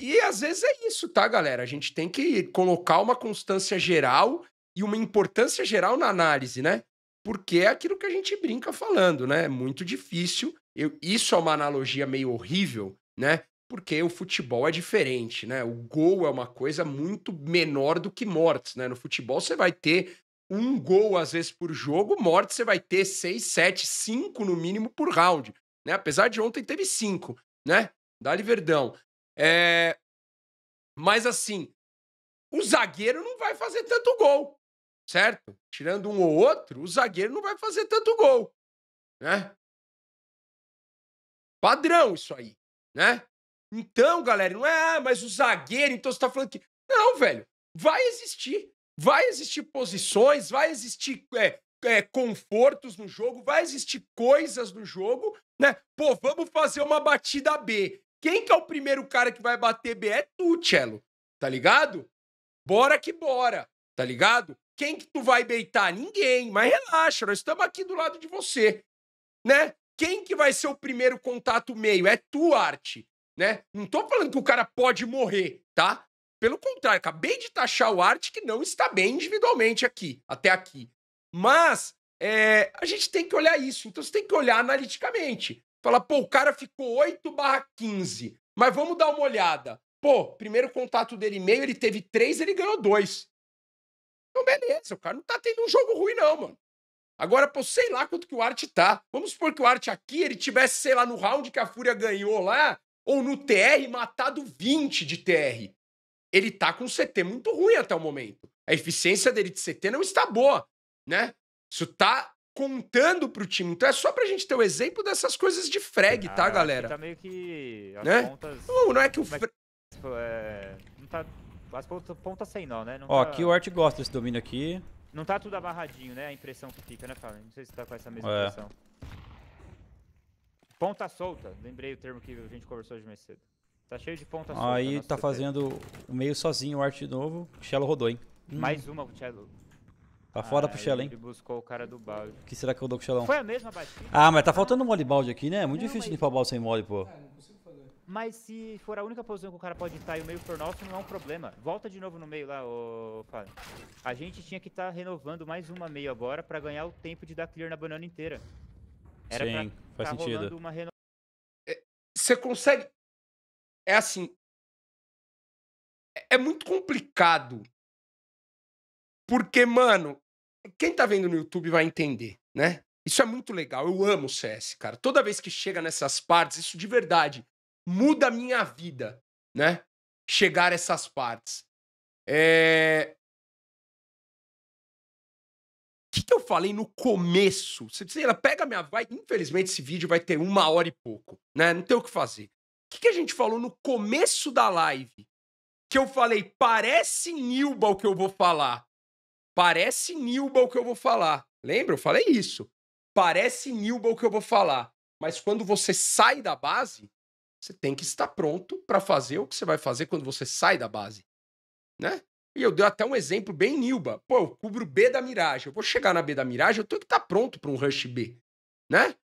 E às vezes é isso, tá, galera? A gente tem que colocar uma constância geral e uma importância geral na análise, né? Porque é aquilo que a gente brinca falando, né? É muito difícil. Eu, isso é uma analogia meio horrível, né? Porque o futebol é diferente, né? O gol é uma coisa muito menor do que mortes, né? No futebol você vai ter um gol às vezes por jogo, morte você vai ter seis, sete, cinco no mínimo por round, né? Apesar de ontem teve cinco, né? Dali Verdão. É... Mas assim, o zagueiro não vai fazer tanto gol, certo? Tirando um ou outro, o zagueiro não vai fazer tanto gol, né? Padrão isso aí, né? Então, galera, não é, ah, mas o zagueiro, então você tá falando que. Não, velho, vai existir. Vai existir posições, vai existir é, é, confortos no jogo, vai existir coisas no jogo, né? Pô, vamos fazer uma batida B. Quem que é o primeiro cara que vai bater B? É tu, Cello. Tá ligado? Bora que bora. Tá ligado? Quem que tu vai beitar? Ninguém. Mas relaxa, nós estamos aqui do lado de você. Né? Quem que vai ser o primeiro contato meio? É tu, Arte. Né? Não tô falando que o cara pode morrer, tá? Pelo contrário, acabei de taxar o Arte que não está bem individualmente aqui, até aqui. Mas é, a gente tem que olhar isso. Então você tem que olhar analiticamente. Fala, pô, o cara ficou 8 barra 15. Mas vamos dar uma olhada. Pô, primeiro contato dele e meio, ele teve 3, ele ganhou 2. Então, beleza, o cara não tá tendo um jogo ruim, não, mano. Agora, pô, sei lá quanto que o Art tá. Vamos supor que o Art aqui, ele tivesse, sei lá, no round que a Fúria ganhou lá, ou no TR, matado 20 de TR. Ele tá com um CT muito ruim até o momento. A eficiência dele de CT não está boa, né? Isso tá contando pro time. Então é só pra gente ter o um exemplo dessas coisas de frag, tá, ah, tá, galera? Tá meio que. As né? Pontas... Não, não é que o. É frag. É? é... Não tá. As pontas sem nó, né? Não Ó, tá... aqui o Art gosta desse domínio aqui. Não tá tudo amarradinho, né? A impressão que fica, né, Fábio? Não sei se tá com essa mesma é. impressão. Ponta solta. Lembrei o termo que a gente conversou hoje mais cedo. Tá cheio de ponta Aí solta. Aí tá CT. fazendo o meio sozinho o Art de novo. O Cello rodou, hein? Mais hum. uma o Cello. Tá fora ah, pro Shell, hein? buscou o cara do balde. O que será que eu dou com o Shellão? Foi a mesma batida. Ah, mas tá faltando mole balde aqui, né? É muito não, difícil mas... limpar o balde sem mole, pô. É, não fazer. Mas se for a única posição que o cara pode estar e o meio for nosso, não é um problema. Volta de novo no meio lá, ô A gente tinha que estar tá renovando mais uma meio agora pra ganhar o tempo de dar clear na banana inteira. Era Sim, pra faz tá sentido. uma reno... É, você consegue... É assim... É, é muito complicado porque, mano, quem tá vendo no YouTube vai entender, né? Isso é muito legal. Eu amo o CS, cara. Toda vez que chega nessas partes, isso de verdade muda a minha vida, né? Chegar essas partes. É... O que, que eu falei no começo? Você diz, ela pega minha. Vai... Infelizmente, esse vídeo vai ter uma hora e pouco, né? Não tem o que fazer. O que, que a gente falou no começo da live? Que eu falei, parece Nilba o que eu vou falar. Parece Nilba o que eu vou falar. Lembra? Eu falei isso. Parece Nilba o que eu vou falar. Mas quando você sai da base, você tem que estar pronto para fazer o que você vai fazer quando você sai da base. Né? E eu dei até um exemplo bem Nilba. Pô, eu cubro B da miragem. Eu vou chegar na B da miragem, eu tenho que estar tá pronto para um rush B. Né?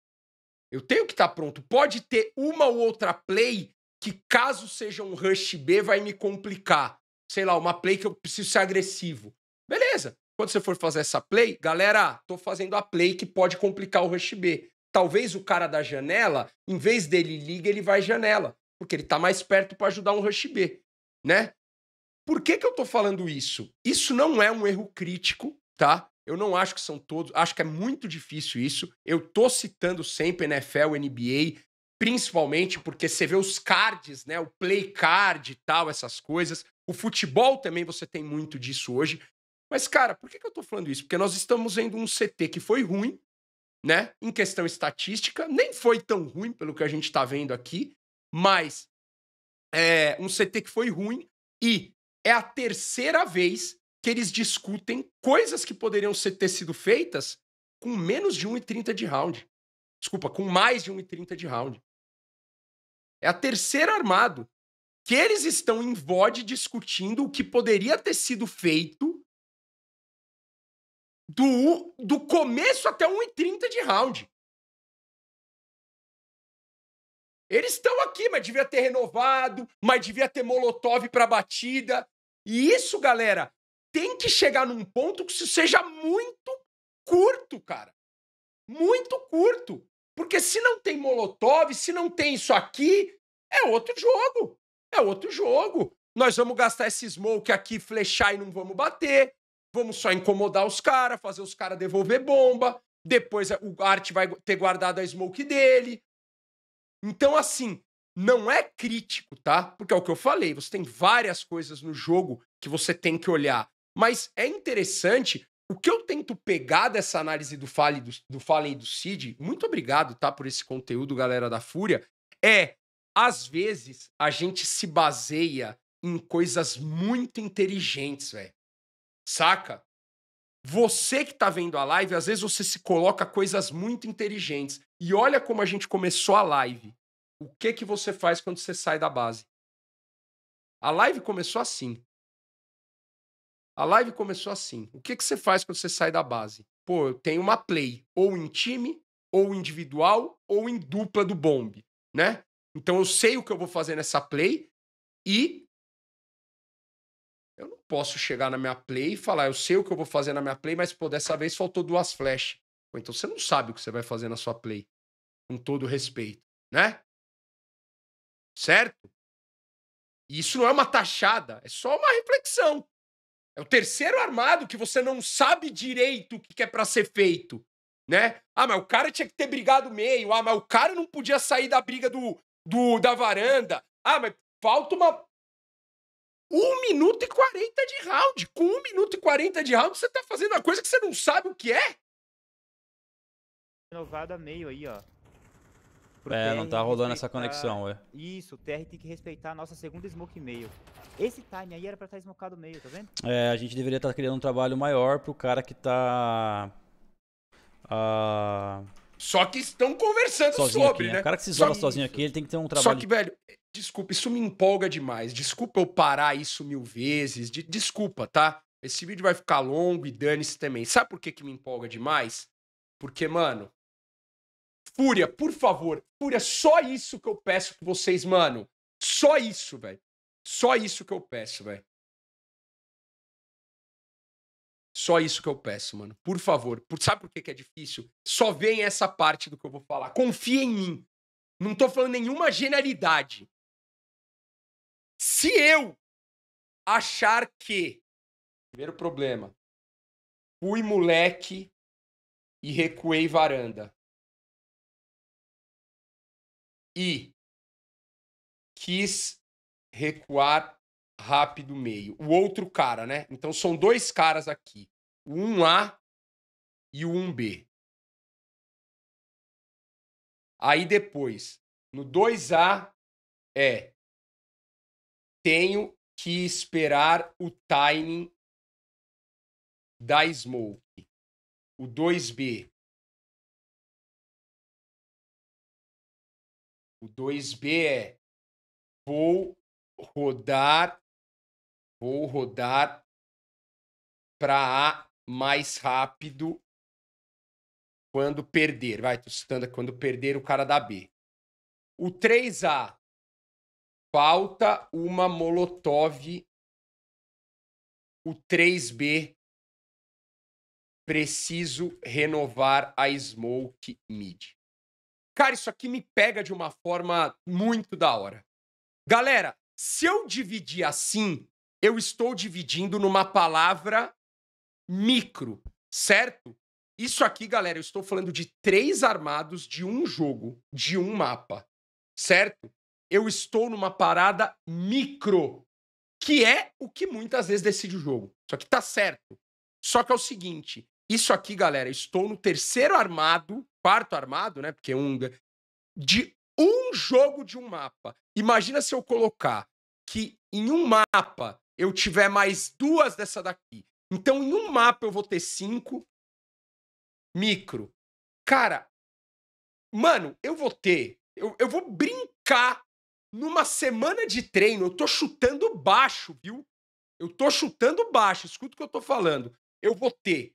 Eu tenho que estar tá pronto. Pode ter uma ou outra play que, caso seja um rush B, vai me complicar. Sei lá, uma play que eu preciso ser agressivo. Beleza. Quando você for fazer essa play, galera, tô fazendo a play que pode complicar o rush B. Talvez o cara da janela, em vez dele liga, ele vai janela, porque ele tá mais perto para ajudar um rush B, né? Por que que eu tô falando isso? Isso não é um erro crítico, tá? Eu não acho que são todos, acho que é muito difícil isso. Eu tô citando sempre NFL, NBA, principalmente porque você vê os cards, né, o play card e tal, essas coisas. O futebol também você tem muito disso hoje. Mas, cara, por que, que eu tô falando isso? Porque nós estamos vendo um CT que foi ruim, né? Em questão estatística, nem foi tão ruim pelo que a gente tá vendo aqui, mas é um CT que foi ruim e é a terceira vez que eles discutem coisas que poderiam ter sido feitas com menos de 1,30 de round. Desculpa, com mais de 1,30 de round. É a terceira armado que eles estão em VOD discutindo o que poderia ter sido feito do, do começo até 1,30 de round. Eles estão aqui, mas devia ter renovado, mas devia ter Molotov para batida. E isso, galera, tem que chegar num ponto que isso seja muito curto, cara. Muito curto. Porque se não tem Molotov, se não tem isso aqui, é outro jogo. É outro jogo. Nós vamos gastar esse smoke aqui, flechar e não vamos bater vamos só incomodar os caras, fazer os caras devolver bomba, depois é, o Art vai ter guardado a smoke dele. Então, assim, não é crítico, tá? Porque é o que eu falei, você tem várias coisas no jogo que você tem que olhar. Mas é interessante, o que eu tento pegar dessa análise do Fallen do, do e do Cid, muito obrigado, tá, por esse conteúdo, galera da Fúria, é, às vezes, a gente se baseia em coisas muito inteligentes, velho saca? Você que tá vendo a live, às vezes você se coloca coisas muito inteligentes. E olha como a gente começou a live. O que que você faz quando você sai da base? A live começou assim. A live começou assim. O que que você faz quando você sai da base? Pô, eu tenho uma play, ou em time, ou individual, ou em dupla do bombe, né? Então eu sei o que eu vou fazer nessa play e posso chegar na minha play e falar, eu sei o que eu vou fazer na minha play, mas pô, dessa vez faltou duas flechas. Ou então você não sabe o que você vai fazer na sua play. Com todo respeito, né? Certo? E isso não é uma taxada, é só uma reflexão. É o terceiro armado que você não sabe direito o que é para ser feito, né? Ah, mas o cara tinha que ter brigado meio. Ah, mas o cara não podia sair da briga do, do da varanda. Ah, mas falta uma 1 minuto e 40 de round. Com 1 minuto e 40 de round, você tá fazendo uma coisa que você não sabe o que é? Renovada meio aí, ó. Pro é, TR não tá rolando respeitar... essa conexão, ué. Isso, o TR tem que respeitar a nossa segunda smoke meio. Esse time aí era pra estar tá smokado meio, tá vendo? É, a gente deveria estar tá criando um trabalho maior pro cara que tá... Uh... Só que estão conversando sozinho sobre, aqui, né? né? O cara que se isola sozinho aqui, ele tem que ter um trabalho... Só que, velho, Desculpa, isso me empolga demais. Desculpa eu parar isso mil vezes. De, desculpa, tá? Esse vídeo vai ficar longo e dane-se também. Sabe por que, que me empolga demais? Porque, mano, Fúria, por favor, Fúria, só isso que eu peço pra vocês, mano. Só isso, velho. Só isso que eu peço, velho. Só isso que eu peço, mano. Por favor. Por, sabe por que, que é difícil? Só vem essa parte do que eu vou falar. Confia em mim. Não tô falando nenhuma genialidade. Se eu achar que. Primeiro problema. Fui moleque e recuei varanda. E quis recuar rápido meio. O outro cara, né? Então são dois caras aqui. O 1A e o 1B. Aí depois, no 2A é tenho que esperar o timing da Smoke, o 2B. O 2B é vou rodar, vou rodar para A mais rápido quando perder. Vai, tô citando quando perder o cara da B. O 3A Falta uma Molotov, o 3B. Preciso renovar a Smoke Mid. Cara, isso aqui me pega de uma forma muito da hora. Galera, se eu dividir assim, eu estou dividindo numa palavra micro, certo? Isso aqui, galera, eu estou falando de três armados de um jogo, de um mapa, certo? eu estou numa parada micro, que é o que muitas vezes decide o jogo. Só que tá certo. Só que é o seguinte, isso aqui, galera, estou no terceiro armado, quarto armado, né? Porque um de um jogo de um mapa. Imagina se eu colocar que em um mapa eu tiver mais duas dessa daqui. Então, em um mapa eu vou ter cinco micro. Cara, mano, eu vou ter. Eu, eu vou brincar numa semana de treino, eu tô chutando baixo, viu? Eu tô chutando baixo, escuta o que eu tô falando. Eu vou ter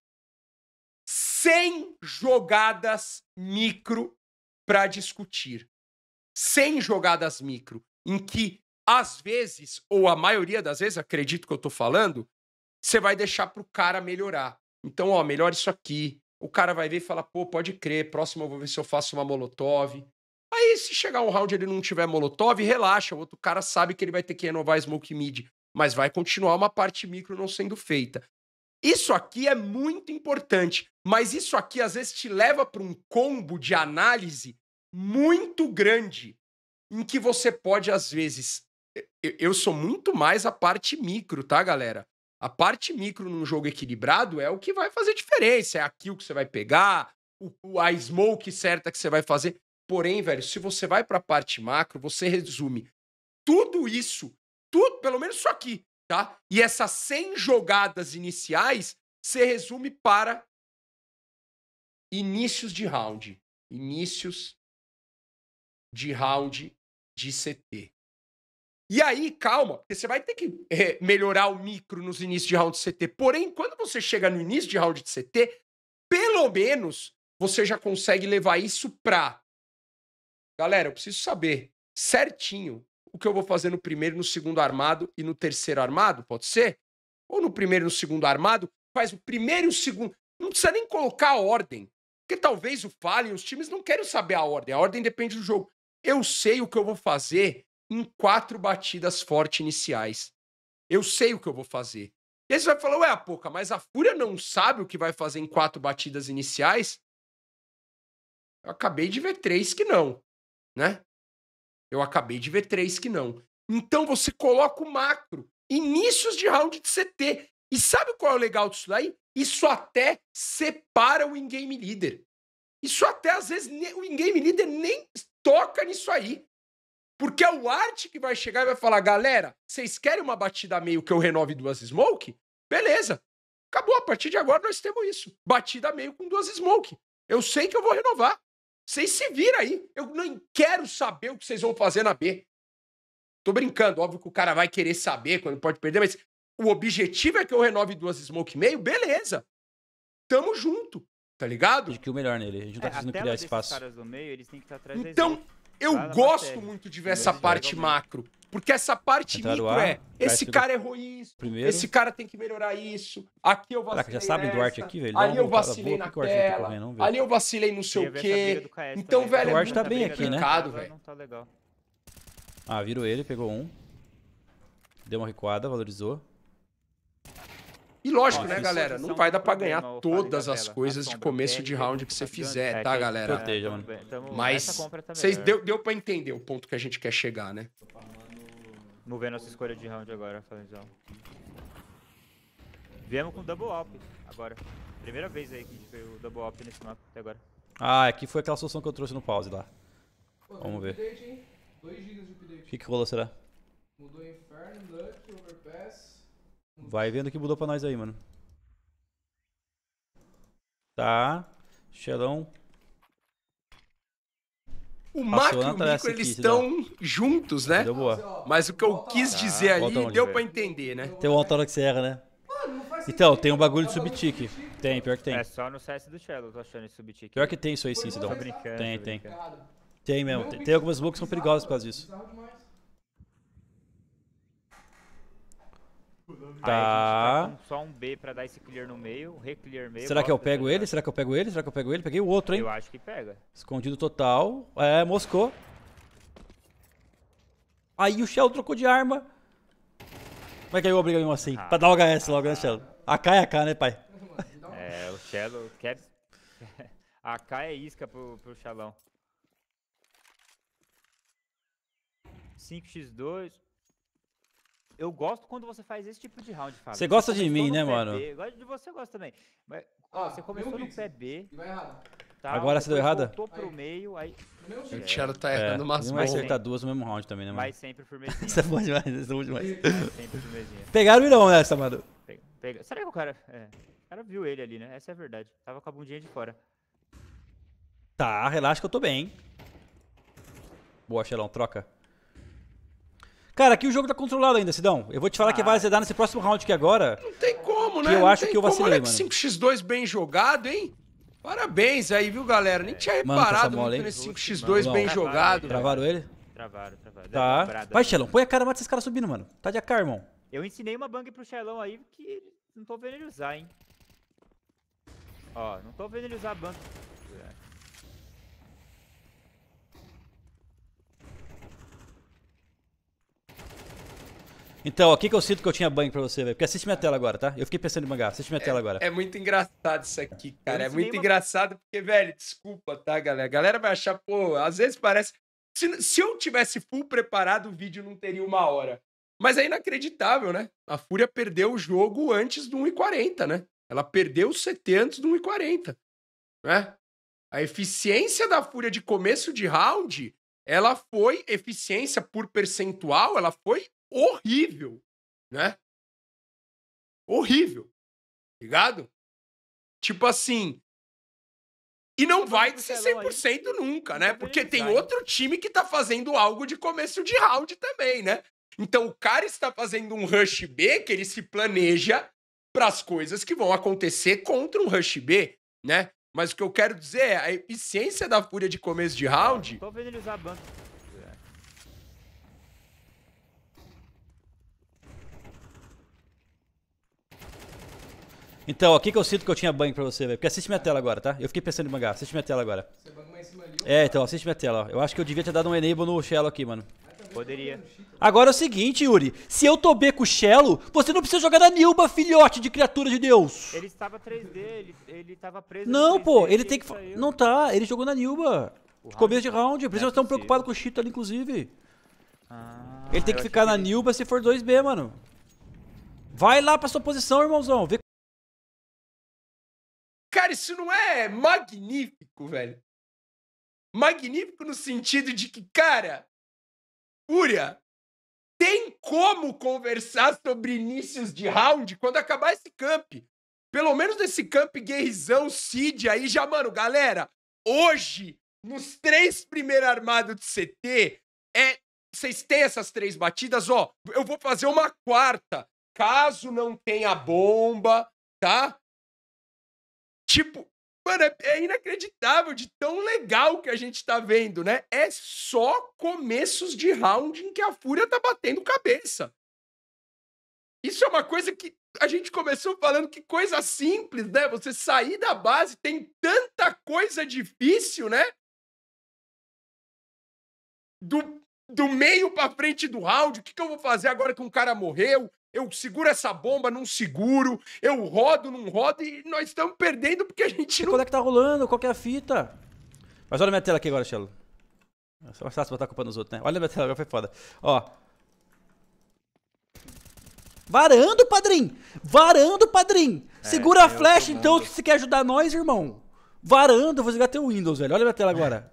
100 jogadas micro para discutir. 100 jogadas micro, em que às vezes, ou a maioria das vezes, acredito que eu tô falando, você vai deixar pro cara melhorar. Então, ó, melhora isso aqui. O cara vai ver e falar, pô, pode crer, próximo eu vou ver se eu faço uma molotov. Aí, se chegar um round e ele não tiver molotov, relaxa. O outro cara sabe que ele vai ter que renovar smoke mid, mas vai continuar uma parte micro não sendo feita. Isso aqui é muito importante, mas isso aqui às vezes te leva para um combo de análise muito grande, em que você pode, às vezes. Eu sou muito mais a parte micro, tá, galera? A parte micro num jogo equilibrado é o que vai fazer diferença. É aquilo que você vai pegar, o, a smoke certa que você vai fazer. Porém, velho, se você vai para a parte macro, você resume tudo isso, tudo, pelo menos isso aqui, tá? E essas 100 jogadas iniciais, você resume para inícios de round, inícios de round de CT. E aí, calma, porque você vai ter que é, melhorar o micro nos inícios de round de CT. Porém, quando você chega no início de round de CT, pelo menos você já consegue levar isso para Galera, eu preciso saber certinho o que eu vou fazer no primeiro, no segundo armado e no terceiro armado, pode ser? Ou no primeiro e no segundo armado, faz o primeiro e o segundo. Não precisa nem colocar a ordem. Porque talvez o e os times não querem saber a ordem. A ordem depende do jogo. Eu sei o que eu vou fazer em quatro batidas fortes iniciais. Eu sei o que eu vou fazer. E aí você vai falar, ué, a pouca, mas a Fúria não sabe o que vai fazer em quatro batidas iniciais? Eu acabei de ver três que não né? Eu acabei de ver três que não. Então você coloca o macro, inícios de round de CT. E sabe qual é o legal disso daí? Isso até separa o in-game leader. Isso até às vezes o in-game leader nem toca nisso aí. Porque é o Art que vai chegar e vai falar: galera, vocês querem uma batida meio que eu renove duas smoke? Beleza. Acabou, a partir de agora nós temos isso. Batida meio com duas smoke. Eu sei que eu vou renovar. Vocês se viram aí. Eu não quero saber o que vocês vão fazer na B. Tô brincando, óbvio que o cara vai querer saber quando pode perder, mas o objetivo é que eu renove duas smoke e meio, beleza. Tamo junto, tá ligado? Acho que o melhor nele, é, a gente não tá é, criar espaço. Meio, então, eu Vai gosto muito de ver essa parte macro. Porque essa parte micro ar, é, esse cara errou isso, Primeiro. esse cara tem que melhorar isso, aqui eu vacilei Caraca, já sabe do Duarte aqui, velho? Ali eu vacilei na tela, ali eu vacilei não sei o quê. Então, também. velho, é Duarte é tá bem aqui, né? Velho. Não tá legal. Ah, virou ele, pegou um. Deu uma recuada, valorizou. E lógico, Nossa, né, galera? Não vai dar para ganhar todas as coisas tá de começo de round que você fizer, é, tá, galera? Mas vocês né? deu, deu para né? entender o ponto que a gente quer chegar, né? Não ver nossa escolha de round agora, Falenzão. Viemos com double up agora. Primeira vez aí que a gente veio o double up nesse mapa até agora. Ah, aqui é foi aquela solução que eu trouxe no pause lá. Vamos ver. O que, que rolou, será? Mudou Inferno, Luck, Overpass. Vai vendo o que mudou pra nós aí, mano. Tá. Xelão. O Passou e o micro, eles estão juntos, né? Deu boa. Mas o que eu quis dizer ah, ali deu pra entender, né? Tem uma hora que você erra, né? Então, tem um bagulho de subtique. Tem, pior que tem. É só no CS do Shadow, tô achando esse subtique. Pior que tem isso aí sim, Sidão. Tem, tem. Tem mesmo. Tem, tem algumas bugs que são perigosas por causa disso. Tá. Aí tá. só um B pra dar esse clear no meio, reclear meio. Será que é eu é pego ele? Será que eu é pego ele? Será que eu pego ele? Peguei o outro, hein? Eu acho que pega. Escondido total. É, moscou. Aí o Shell trocou de arma. Como é que eu obrigo mesmo assim? Ah, pra dar o HS ah, logo, né, Shell? AK é AK, né, pai? É, o Shell quer... AK é isca pro, pro Xalão. 5x2. Eu gosto quando você faz esse tipo de round, Fábio. Você gosta você de mim, né, mano? eu gosto de você, eu gosto também. Mas, ó, ah, você começou no pé B. E vai Tá, Agora você deu errada? Tô pro aí. meio, aí... O Thiago tá errando é, umas Não vai acertar duas no mesmo round também, né, mano? Mas sempre firmezinha. Isso é bom demais, isso é bom demais. sempre Pegaram o Irão nessa, mano. Pega, pega. Será que o cara... É. O cara viu ele ali, né? Essa é a verdade. Tava com a bundinha de fora. Tá, relaxa que eu tô bem. Boa, Xelão, troca. Cara, aqui o jogo tá controlado ainda, Sidão. Eu vou te falar ah. que vai ah. azedar nesse próximo round aqui agora. Não tem como, né? Que eu não acho que eu vacilei, como. Olha mano. 5x2 bem jogado, hein? Parabéns aí, viu, galera? Nem tinha tá reparado mano, mola, nesse 5x2 mano, bem travaram jogado. Ele, né? travaram ele? Travaram, travaram. Tá. Vai, Xelão, põe a cara, mata esses caras subindo, mano. Tá de AK, irmão. Eu ensinei uma bang pro Xelão aí que não tô vendo ele usar, hein? Ó, não tô vendo ele usar bang. Então, aqui que eu sinto que eu tinha banho pra você, velho? Porque assiste minha tela agora, tá? Eu fiquei pensando em mangá. Assiste minha é, tela agora. É muito engraçado isso aqui, cara. É muito engraçado porque, velho, desculpa, tá, galera? A galera vai achar, pô, às vezes parece. Se, se eu tivesse full preparado, o vídeo não teria uma hora. Mas é inacreditável, né? A Fúria perdeu o jogo antes do 1,40, né? Ela perdeu o CT antes do 1,40. Né? A eficiência da Fúria de começo de round, ela foi eficiência por percentual, ela foi horrível, né? Horrível. Tá ligado? Tipo assim. E não vai ser 100% nunca, né? Porque tem outro time que tá fazendo algo de começo de round também, né? Então o cara está fazendo um rush B que ele se planeja para as coisas que vão acontecer contra um rush B, né? Mas o que eu quero dizer é a eficiência da fúria de começo de round. Tô vendo ele usar banco. Então, o que, eu sinto que eu tinha banho pra você, velho? Porque assiste minha tela agora, tá? Eu fiquei pensando em bangar. Assiste minha tela agora. Você mais em cima ali? É, então, assiste minha tela, ó. Eu acho que eu devia ter dado um enable no Shell aqui, mano. Poderia. Agora é o seguinte, Yuri. Se eu tô B com o Shell, você não precisa jogar na Nilba, filhote de criatura de Deus. Ele estava 3D, ele, ele tava preso. Não, 3D, pô, ele tem que. saiu. Não tá, ele jogou na Nilba. round, Começo de round. Por isso nós estamos é preocupados com o Cheeto ali, inclusive. Ah, Ele tem que ficar na Nilba se for 2B, mano. Vai lá pra sua posição, irmãozão. Vê Cara, isso não é magnífico, velho. Magnífico no sentido de que, cara, Fúria, tem como conversar sobre inícios de round quando acabar esse camp. Pelo menos nesse camp guerrizão, Cid aí já, mano, galera, hoje, nos três primeiros armados de CT, é. Vocês têm essas três batidas, ó. Eu vou fazer uma quarta. Caso não tenha bomba, tá? Tipo, mano, é, é, inacreditável de tão legal que a gente tá vendo, né? É só começos de round em que a Fúria tá batendo cabeça. Isso é uma coisa que a gente começou falando que coisa simples, né? Você sair da base tem tanta coisa difícil, né? Do, do meio para frente do round, o que, que eu vou fazer agora que um cara morreu? eu seguro essa bomba, não seguro, eu rodo, não rodo, e nós estamos perdendo porque a gente não... Qual é que tá rolando? Qual que é a fita? Mas olha minha tela aqui agora, Chelo. É só mais fácil botar a culpa nos outros, né? Olha minha tela, agora foi foda. Ó. Varando, padrinho! Varando, padrinho! É, Segura a flash, então, se você quer ajudar nós, irmão. Varando, vou ligar até o Windows, velho. Olha minha tela agora.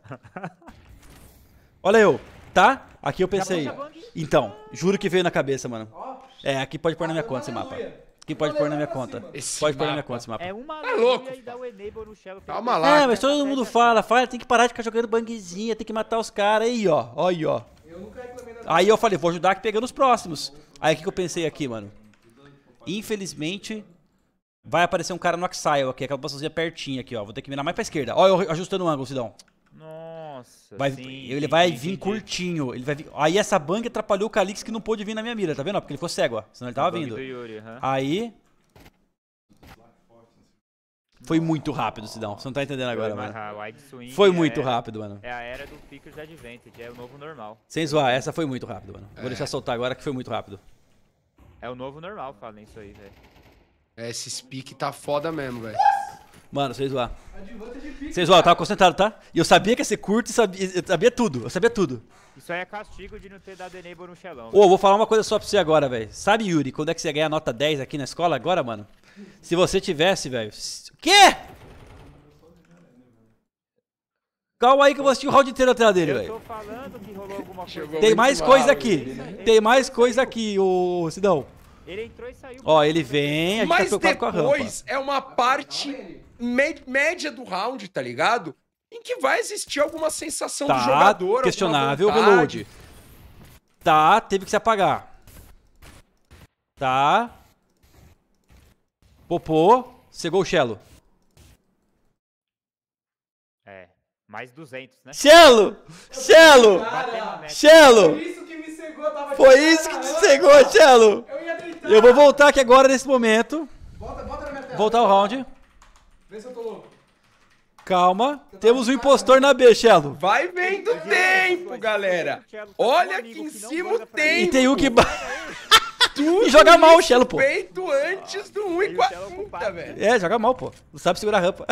olha eu, tá? Aqui eu pensei. Então, juro que veio na cabeça, mano. Ó. É, aqui pode pôr na minha conta esse mapa. Aqui pode pôr na minha conta. pode pôr na minha conta esse mapa. É uma É louco. Calma lá. É, mas todo mundo fala, fala, tem que parar de ficar jogando bangzinha, tem que matar os caras. Aí, ó, ó aí, ó. Aí eu falei, vou ajudar aqui pegando os próximos. Aí o que, que eu pensei aqui, mano? Infelizmente, vai aparecer um cara no Axile aqui, aquela posiçãozinha pertinho aqui, ó. Vou ter que mirar mais pra esquerda. Ó, eu ajustando o ângulo, Sidão. Nossa, vai, sim, Ele vai sim, vir sim, curtinho. Ele vai vir, aí essa banca atrapalhou o Calix que não pôde vir na minha mira, tá vendo? Porque ele ficou cego, ó. Senão ele tava vindo. Yuri, uhum. Aí... Foi muito rápido, Sidão. Você não tá entendendo agora, mano. Foi é muito rápido, mano. É a era do Pickers Advantage, é o novo normal. Sem zoar, essa foi muito rápido, mano. Vou é. deixar soltar agora que foi muito rápido. É o novo normal, falem isso aí, velho. É, esse pique tá foda mesmo, velho. Mano, vocês lá. Vocês lá, eu tava concentrado, tá? E eu sabia que ia ser curto e sabia, eu sabia tudo. Eu sabia tudo. Isso aí é castigo de não ter dado enable no xelão. Ô, oh, vou falar uma coisa só pra você agora, velho. Sabe, Yuri, quando é que você ganha nota 10 aqui na escola agora, mano? Se você tivesse, velho. O quê? Calma aí que eu vou assistir o round inteiro tela dele, velho. Tem mais mal, coisa aqui. né? Tem mais coisa aqui, ô Sidão. Ele entrou e saiu. Ó, ele vem, a gente tá Mas tá depois com a rampa. é uma parte média do round, tá ligado? Em que vai existir alguma sensação tá, do jogador. Questionável, reload. Tá, teve que se apagar. Tá. Popô, cegou o Chelo. É, mais 200, né? Chelo! Chelo! Chelo! Foi isso que me cegou, tava Foi isso que te cegou, Chelo! Eu, Eu vou voltar aqui agora nesse momento. Volta, volta na minha tela. Voltar o round. Vê se eu tô louco. Calma, tá temos um impostor na B, Chelo. Vai vendo o tempo, galera. Tá Olha aqui em cima o tempo. E tem um que... e joga mal o Chelo, pô. Feito antes do 1 e com a 40, é né? velho. É, joga mal, pô. Não sabe segurar a rampa.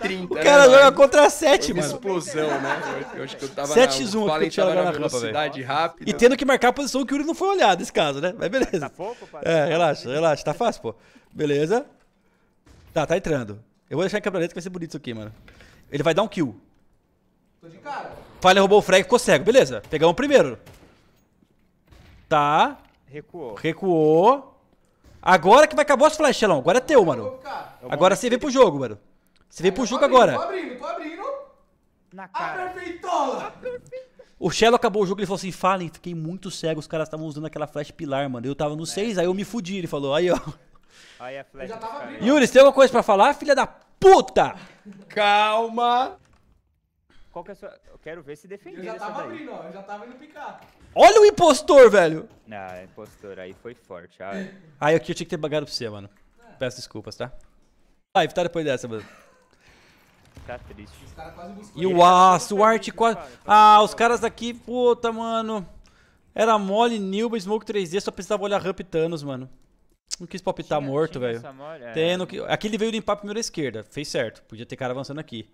30, o né, cara né, joga contra 7, mano. Explosão, né? Eu, acho que eu tava 7x1 na, eu que eu tinha na, na velocidade rampa, rápida. E tendo que marcar a posição que o Yuri não foi olhar nesse caso, né? Mas beleza. Tá pouco, É, relaxa, relaxa. Tá fácil, pô. Beleza. Tá, tá entrando. Eu vou deixar em quebra-letra que vai ser bonito isso aqui, mano. Ele vai dar um kill. Tô de cara. Fallen roubou o frag, ficou cego. Beleza, pegamos o primeiro. Tá. Recuou. Recuou. Agora que vai acabar as flechas, Xelão. Agora é teu, mano. Agora você vem pro jogo, mano. Você vem pro jogo abrindo, agora. Tô abrindo, tô abrindo. Na cara. A perfeitola. O Shell acabou o jogo, ele falou assim, Fallen, fiquei muito cego, os caras estavam usando aquela flash pilar, mano. Eu tava no 6, é. aí eu me fudi, ele falou, aí ó. Olha a flecha. Yuri, você tem alguma coisa pra falar, filha da puta? Calma. Qual que é a sua... Eu quero ver se defendeu. Eu já tava abrindo, ó. Eu já tava indo picar. Olha o impostor, velho. Ah, impostor. Aí foi forte. Ah, ah eu, eu tinha que ter bagado pra você, mano. É. Peço desculpas, tá? Ah, evitar depois dessa, mano. Tá triste. Os caras quase buscou. E o Art quase... Ah, os caras daqui... Puta, mano. Era mole, Nilba, Smoke 3D. Só precisava olhar Raptanos, mano. Não quis palpitar tinha, morto, velho. É. Aqui ele veio limpar primeiro a esquerda. Fez certo. Podia ter cara avançando aqui.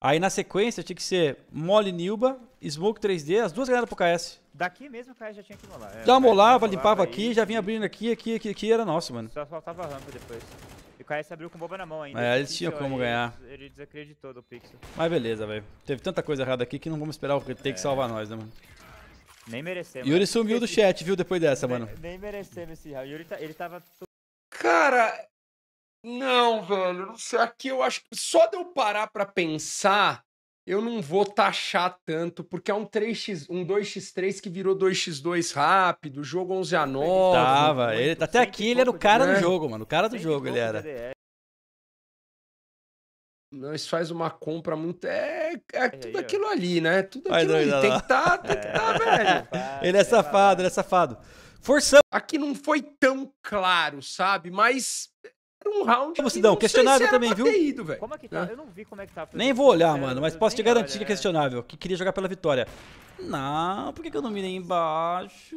Aí na sequência tinha que ser Mole Nilba, Smoke 3D, as duas granadas pro KS. Daqui mesmo o KS já tinha que molar. É, já molava, limpava aqui, já vinha abrindo aqui, aqui, aqui, aqui, era nosso, mano. Só faltava rampa depois. E o KS abriu com boba na mão ainda. É, eles tinham como ganhar. Ele, desacreditou do Pixel. Mas beleza, velho. Teve tanta coisa errada aqui que não vamos esperar o ter é. salvar nós, né, mano. Nem merecemos. Yuri sumiu do chat, viu, depois dessa, mano. Nem merecemos esse round. Yuri, tá, ele tava... Cara, não, velho, Aqui eu acho que só de eu parar pra pensar, eu não vou taxar tanto, porque é um 3x, um 2x3 que virou 2x2 rápido, jogo 11 x 9. Tava, ele, tá até aqui ele era o cara do é. jogo, mano. O cara do jogo ele era. É nós faz uma compra muito. É, é tudo aquilo ali, né? É tudo aquilo é ali. Tem que tá, tem que tá, é. velho. Ele é safado, ele é safado. Forçamos. Aqui não foi tão claro, sabe? Mas era um round. Ô, Cidão, questionável também, viu? Ido, como é que né? tá? Eu não vi como é que tá. Nem vou olhar, mano, mas posso te garantir que é né? questionável. Que queria jogar pela vitória. Não, por que, que eu não mirei embaixo?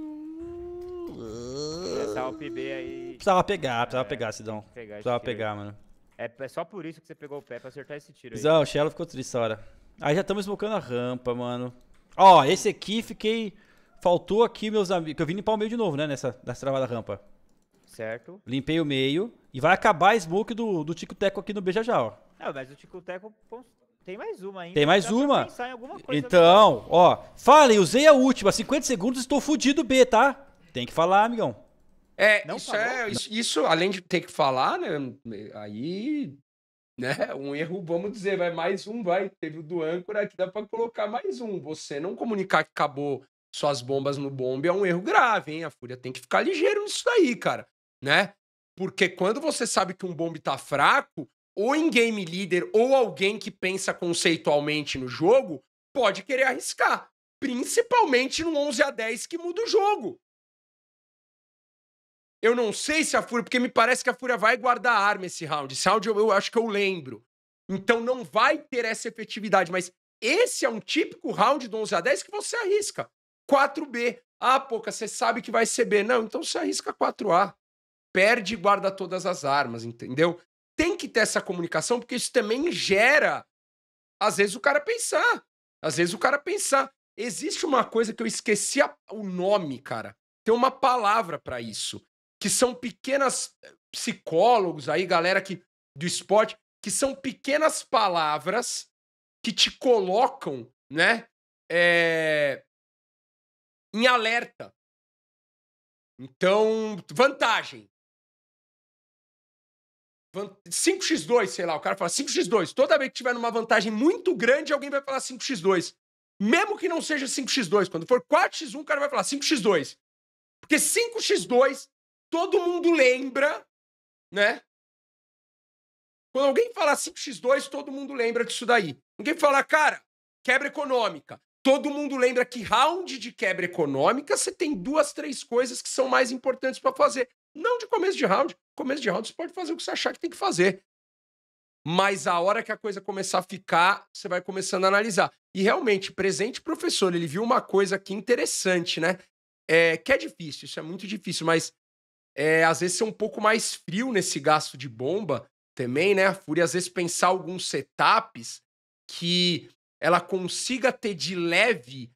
Precisava PB aí. Precisava pegar, precisava é, pegar, Cidão. precisava pegar, mano. É, é só por isso que você pegou o pé pra acertar esse tiro. Bizarro, o Shello ficou triste hora. Aí já estamos smocando a rampa, mano. Ó, esse aqui fiquei. Faltou aqui, meus amigos. Que eu vim limpar o meio de novo, né? Nessa, nessa travada rampa. Certo. Limpei o meio. E vai acabar a smoke do, do Tico Teco aqui no B já já, ó. Não, mas o Tico Teco tem mais uma ainda. Tem mais uma. então, ó. Falem, usei a última. 50 segundos, estou fudido B, tá? Tem que falar, amigão. É, não isso, é isso, isso, além de ter que falar, né? Aí, né? Um erro, vamos dizer, vai mais um, vai. Teve o do âncora que dá para colocar mais um. Você não comunicar que acabou suas bombas no bombe é um erro grave, hein? A Fúria tem que ficar ligeiro nisso daí, cara, né? Porque quando você sabe que um bombe tá fraco, ou em game leader, ou alguém que pensa conceitualmente no jogo, pode querer arriscar. Principalmente no 11 a 10 que muda o jogo. Eu não sei se a Fúria, porque me parece que a Fúria vai guardar arma esse round. Esse round eu, eu acho que eu lembro. Então não vai ter essa efetividade, mas esse é um típico round do 11 a 10 que você arrisca. 4B. Ah, pouca. você sabe que vai ser B. Não, então você arrisca 4A. Perde e guarda todas as armas, entendeu? Tem que ter essa comunicação, porque isso também gera, às vezes, o cara pensar. Às vezes o cara pensar. Existe uma coisa que eu esqueci a... o nome, cara. Tem uma palavra para isso que são pequenas eh, psicólogos aí, galera que, do esporte, que são pequenas palavras que te colocam, né, é, em alerta. Então, vantagem. 5x2, sei lá, o cara fala 5x2. Toda vez que tiver numa vantagem muito grande, alguém vai falar 5x2. Mesmo que não seja 5x2, quando for 4x1, o cara vai falar 5x2. Porque 5x2 todo mundo lembra, né? Quando alguém falar 5x2, todo mundo lembra disso daí. Ninguém fala, cara, quebra econômica. Todo mundo lembra que round de quebra econômica você tem duas, três coisas que são mais importantes para fazer. Não de começo de round. Começo de round você pode fazer o que você achar que tem que fazer. Mas a hora que a coisa começar a ficar, você vai começando a analisar. E realmente, presente professor, ele viu uma coisa aqui interessante, né? É, que é difícil, isso é muito difícil, mas é, às vezes ser um pouco mais frio nesse gasto de bomba também, né? A Fúria às vezes pensar alguns setups que ela consiga ter de leve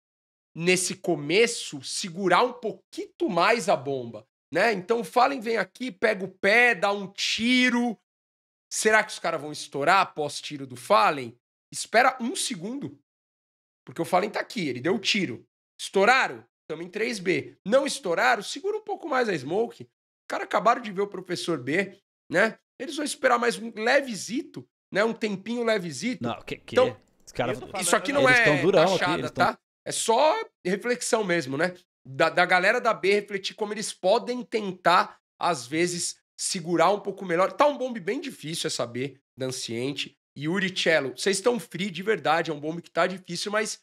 nesse começo, segurar um pouquinho mais a bomba, né? Então o Fallen vem aqui, pega o pé, dá um tiro. Será que os caras vão estourar após tiro do Fallen? Espera um segundo. Porque o Fallen tá aqui, ele deu o tiro. Estouraram? Estamos em 3B. Não estouraram? Segura um pouco mais a smoke cara acabaram de ver o professor B, né? Eles vão esperar mais um levezito, né? Um tempinho levezito. Não, que, que... Então, cara... isso aqui não eles é durão aqui, tá? Tão... É só reflexão mesmo, né? Da, da galera da B refletir como eles podem tentar, às vezes, segurar um pouco melhor. Tá um bombe bem difícil essa B da Anciente. Yuri Cello, vocês estão free de verdade, é um bombe que tá difícil, mas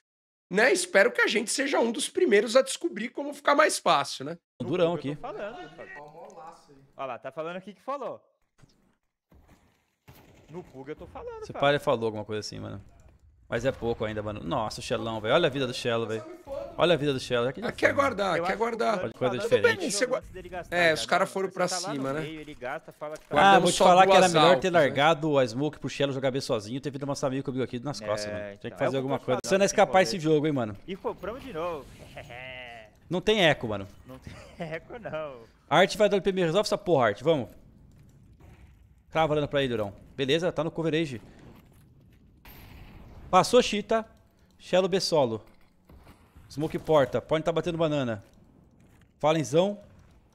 né, espero que a gente seja um dos primeiros a descobrir como ficar mais fácil, né? Durão aqui. Falando, Olha lá, tá falando aqui que falou. No Pug eu tô falando, Seu e falou alguma coisa assim, mano. Mas é pouco ainda, mano. Nossa, o Shellão, velho. Olha a vida do Shell, velho. Olha a vida do Shell. Aqui, é guardar, aqui é guardar. Pode coisa tá diferente. Bem, É, os caras foram pra tá cima, né? Meio, gasta, tá ah, vou te falar que era melhor ter né? largado né? a Smoke pro Shell jogar B sozinho e ter vindo uma Samir comigo aqui nas é, costas, é, mano. Tinha que então, fazer alguma coisa. Você não é escapar esse jogo, hein, mano. E compramos de novo. não tem eco, mano. Não tem eco, não. Art arte vai dar o me resolve essa porra, arte. Vamos. Crava olhando pra ele, Durão. Beleza, tá no coverage. Passou Cheetah. Shello B solo. Smoke porta. Pode tá batendo banana. Falenzão.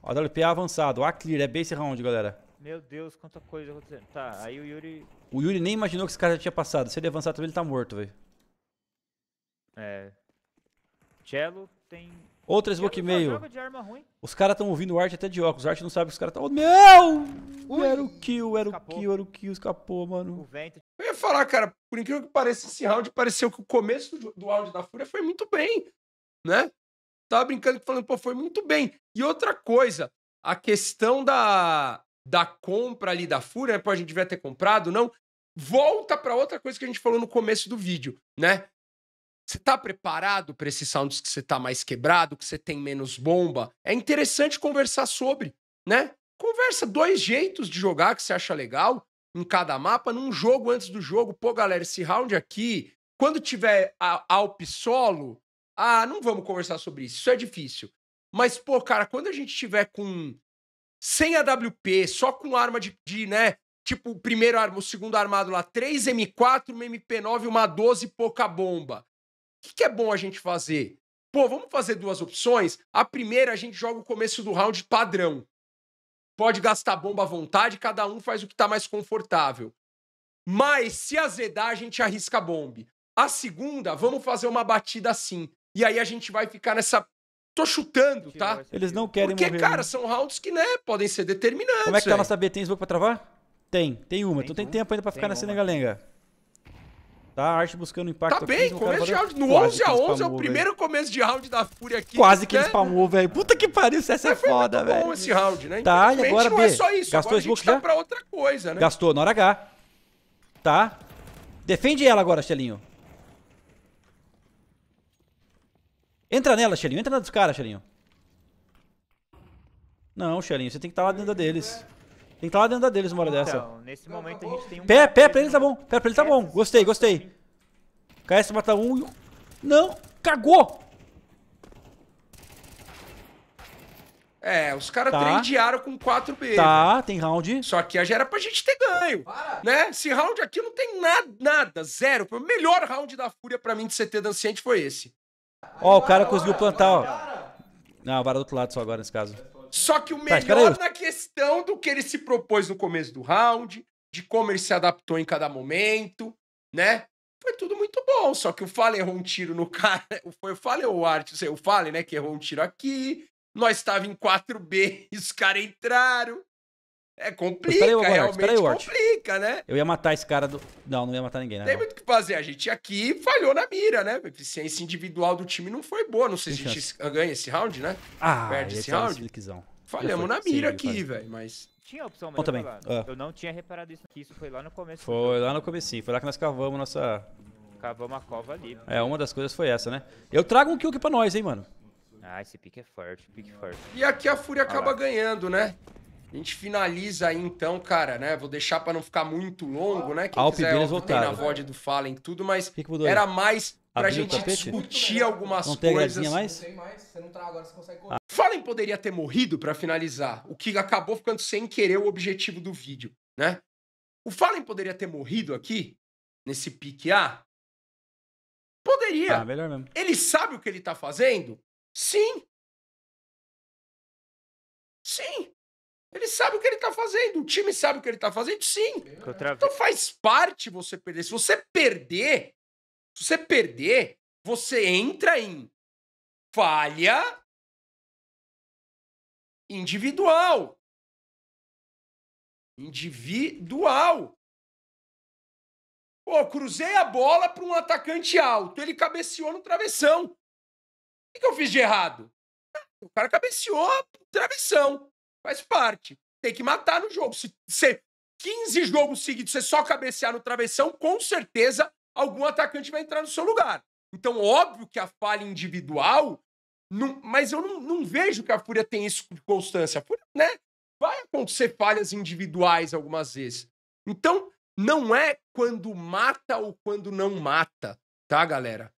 AWP avançado. A clear. É base round, galera. Meu Deus, quanta coisa acontecendo. Tá, aí o Yuri... O Yuri nem imaginou que esse cara já tinha passado. Se ele avançar também, ele tá morto, velho. É. Cello tem Outra smoke e meio. Os caras estão ouvindo o Art até de óculos. O Art não sabe que os caras estão. Oh, meu! Ui, era o kill, era escapou. o kill, era o kill, escapou, mano. O vento. Eu ia falar, cara, por incrível que pareça, esse round pareceu que o começo do, do round da Fúria foi muito bem, né? Tava brincando e falando, pô, foi muito bem. E outra coisa, a questão da, da compra ali da Fúria, né? Pô, a gente devia ter comprado, não. Volta para outra coisa que a gente falou no começo do vídeo, né? Você tá preparado para esses rounds que você tá mais quebrado, que você tem menos bomba? É interessante conversar sobre, né? Conversa dois jeitos de jogar que você acha legal em cada mapa, num jogo antes do jogo. Pô, galera, esse round aqui, quando tiver a, alp solo, ah, não vamos conversar sobre isso, isso é difícil. Mas, pô, cara, quando a gente tiver com. Sem AWP, só com arma de, de né? Tipo, o primeiro arma, o segundo armado lá, 3 M4, uma MP9, uma 12 pouca bomba. O que, que é bom a gente fazer? Pô, vamos fazer duas opções. A primeira, a gente joga o começo do round padrão. Pode gastar bomba à vontade, cada um faz o que está mais confortável. Mas se azedar, a gente arrisca a bomba. A segunda, vamos fazer uma batida assim. E aí a gente vai ficar nessa. Tô chutando, tá? Eles não querem Porque, morrer. Porque, cara, né? são rounds que, né, podem ser determinantes. Como é que tá a é. nossa B? Tem smoke pra travar? Tem, tem uma. Tem então tem um, tempo ainda pra ficar nessa lenga-lenga. Tá? A arte buscando impacto. Tá bem, começo de round. No 11 a 11 é o primeiro começo de round da Fúria aqui. Quase que né? ele spamou, velho. Puta que pariu, essa CS é foda, velho. bom esse round, né? Tá, e agora, não B, é só isso. Gastou agora a gente tá já? pra outra coisa, né? Gastou, na hora H. Tá. Defende ela agora, Chelinho. Entra nela, Chelinho. Entra na dos caras, Chelinho. Não, Chelinho, você tem que estar tá lá dentro deles que estar tá lá dentro da deles uma hora então, dessa. nesse momento a gente tem um... Pé, pé pra ele tá bom. Pé pra ele tá bom. Gostei, gostei. KS mata um Não! Cagou! É, os caras tá. tradearam com 4B. Tá, né? tem round. Só que já era pra gente ter ganho. Para. Né? Esse round aqui não tem nada, nada, zero. O melhor round da Fúria pra mim de CT danciente foi esse. Ó, oh, o cara conseguiu plantar, ó. Não, ah, vara do outro lado só agora nesse caso. Só que o tá, melhor tá, na questão do que ele se propôs no começo do round, de como ele se adaptou em cada momento, né? Foi tudo muito bom, só que o Fallen errou um tiro no cara. Foi o Fallen ou o Art, não sei, o Fallen, né? Que errou um tiro aqui. Nós estava em 4B e os caras entraram. É, complica, aí, realmente peraí, complica, né? Eu ia matar esse cara do... Não, não ia matar ninguém, né? Tem muito o que fazer. A gente aqui falhou na mira, né? A eficiência individual do time não foi boa. Não sei Tem se chance. a gente ganha esse round, né? Ah, Perde esse é round. Falhamos na mira Sim, aqui, velho, mas... Tinha opção, mas Bom, eu, também. Ah. eu não tinha reparado isso aqui. Isso foi lá no começo. Foi lá no comecinho. Foi lá que nós cavamos nossa... Cavamos a cova ali. É, uma das coisas foi essa, né? Eu trago um kill aqui pra nós, hein, mano? Ah, esse pique é forte, pique forte. E aqui a Fúria ah, acaba lá. ganhando, né? A gente finaliza aí então, cara, né? Vou deixar para não ficar muito longo, né? Quem Alpe quiser, eles voltaram. na VOD do Fallen tudo, mas que que era mais pra Abriu gente discutir algumas não tem coisas. Mais? Não tem mais? Você não tá agora, você consegue correr. Ah. Fallen poderia ter morrido para finalizar, o que acabou ficando sem querer o objetivo do vídeo, né? O Fallen poderia ter morrido aqui, nesse pique A? Poderia. Ah, melhor mesmo. Ele sabe o que ele tá fazendo? Sim. Sim. Ele sabe o que ele tá fazendo, o time sabe o que ele tá fazendo, sim. Então faz parte você perder. Se você perder, se você perder, você entra em falha individual. Individual. Pô, cruzei a bola para um atacante alto, ele cabeceou no travessão. O que, eu fiz de errado? Ah, o cara cabeceou no travessão. Faz parte. Tem que matar no jogo. Se, se 15 jogos seguidos você só cabecear no travessão, com certeza algum atacante vai entrar no seu lugar. Então, óbvio que a falha individual. Não, mas eu não, não vejo que a Fúria tem isso de constância. A Fúria, né? Vai acontecer falhas individuais algumas vezes. Então, não é quando mata ou quando não mata, tá, galera?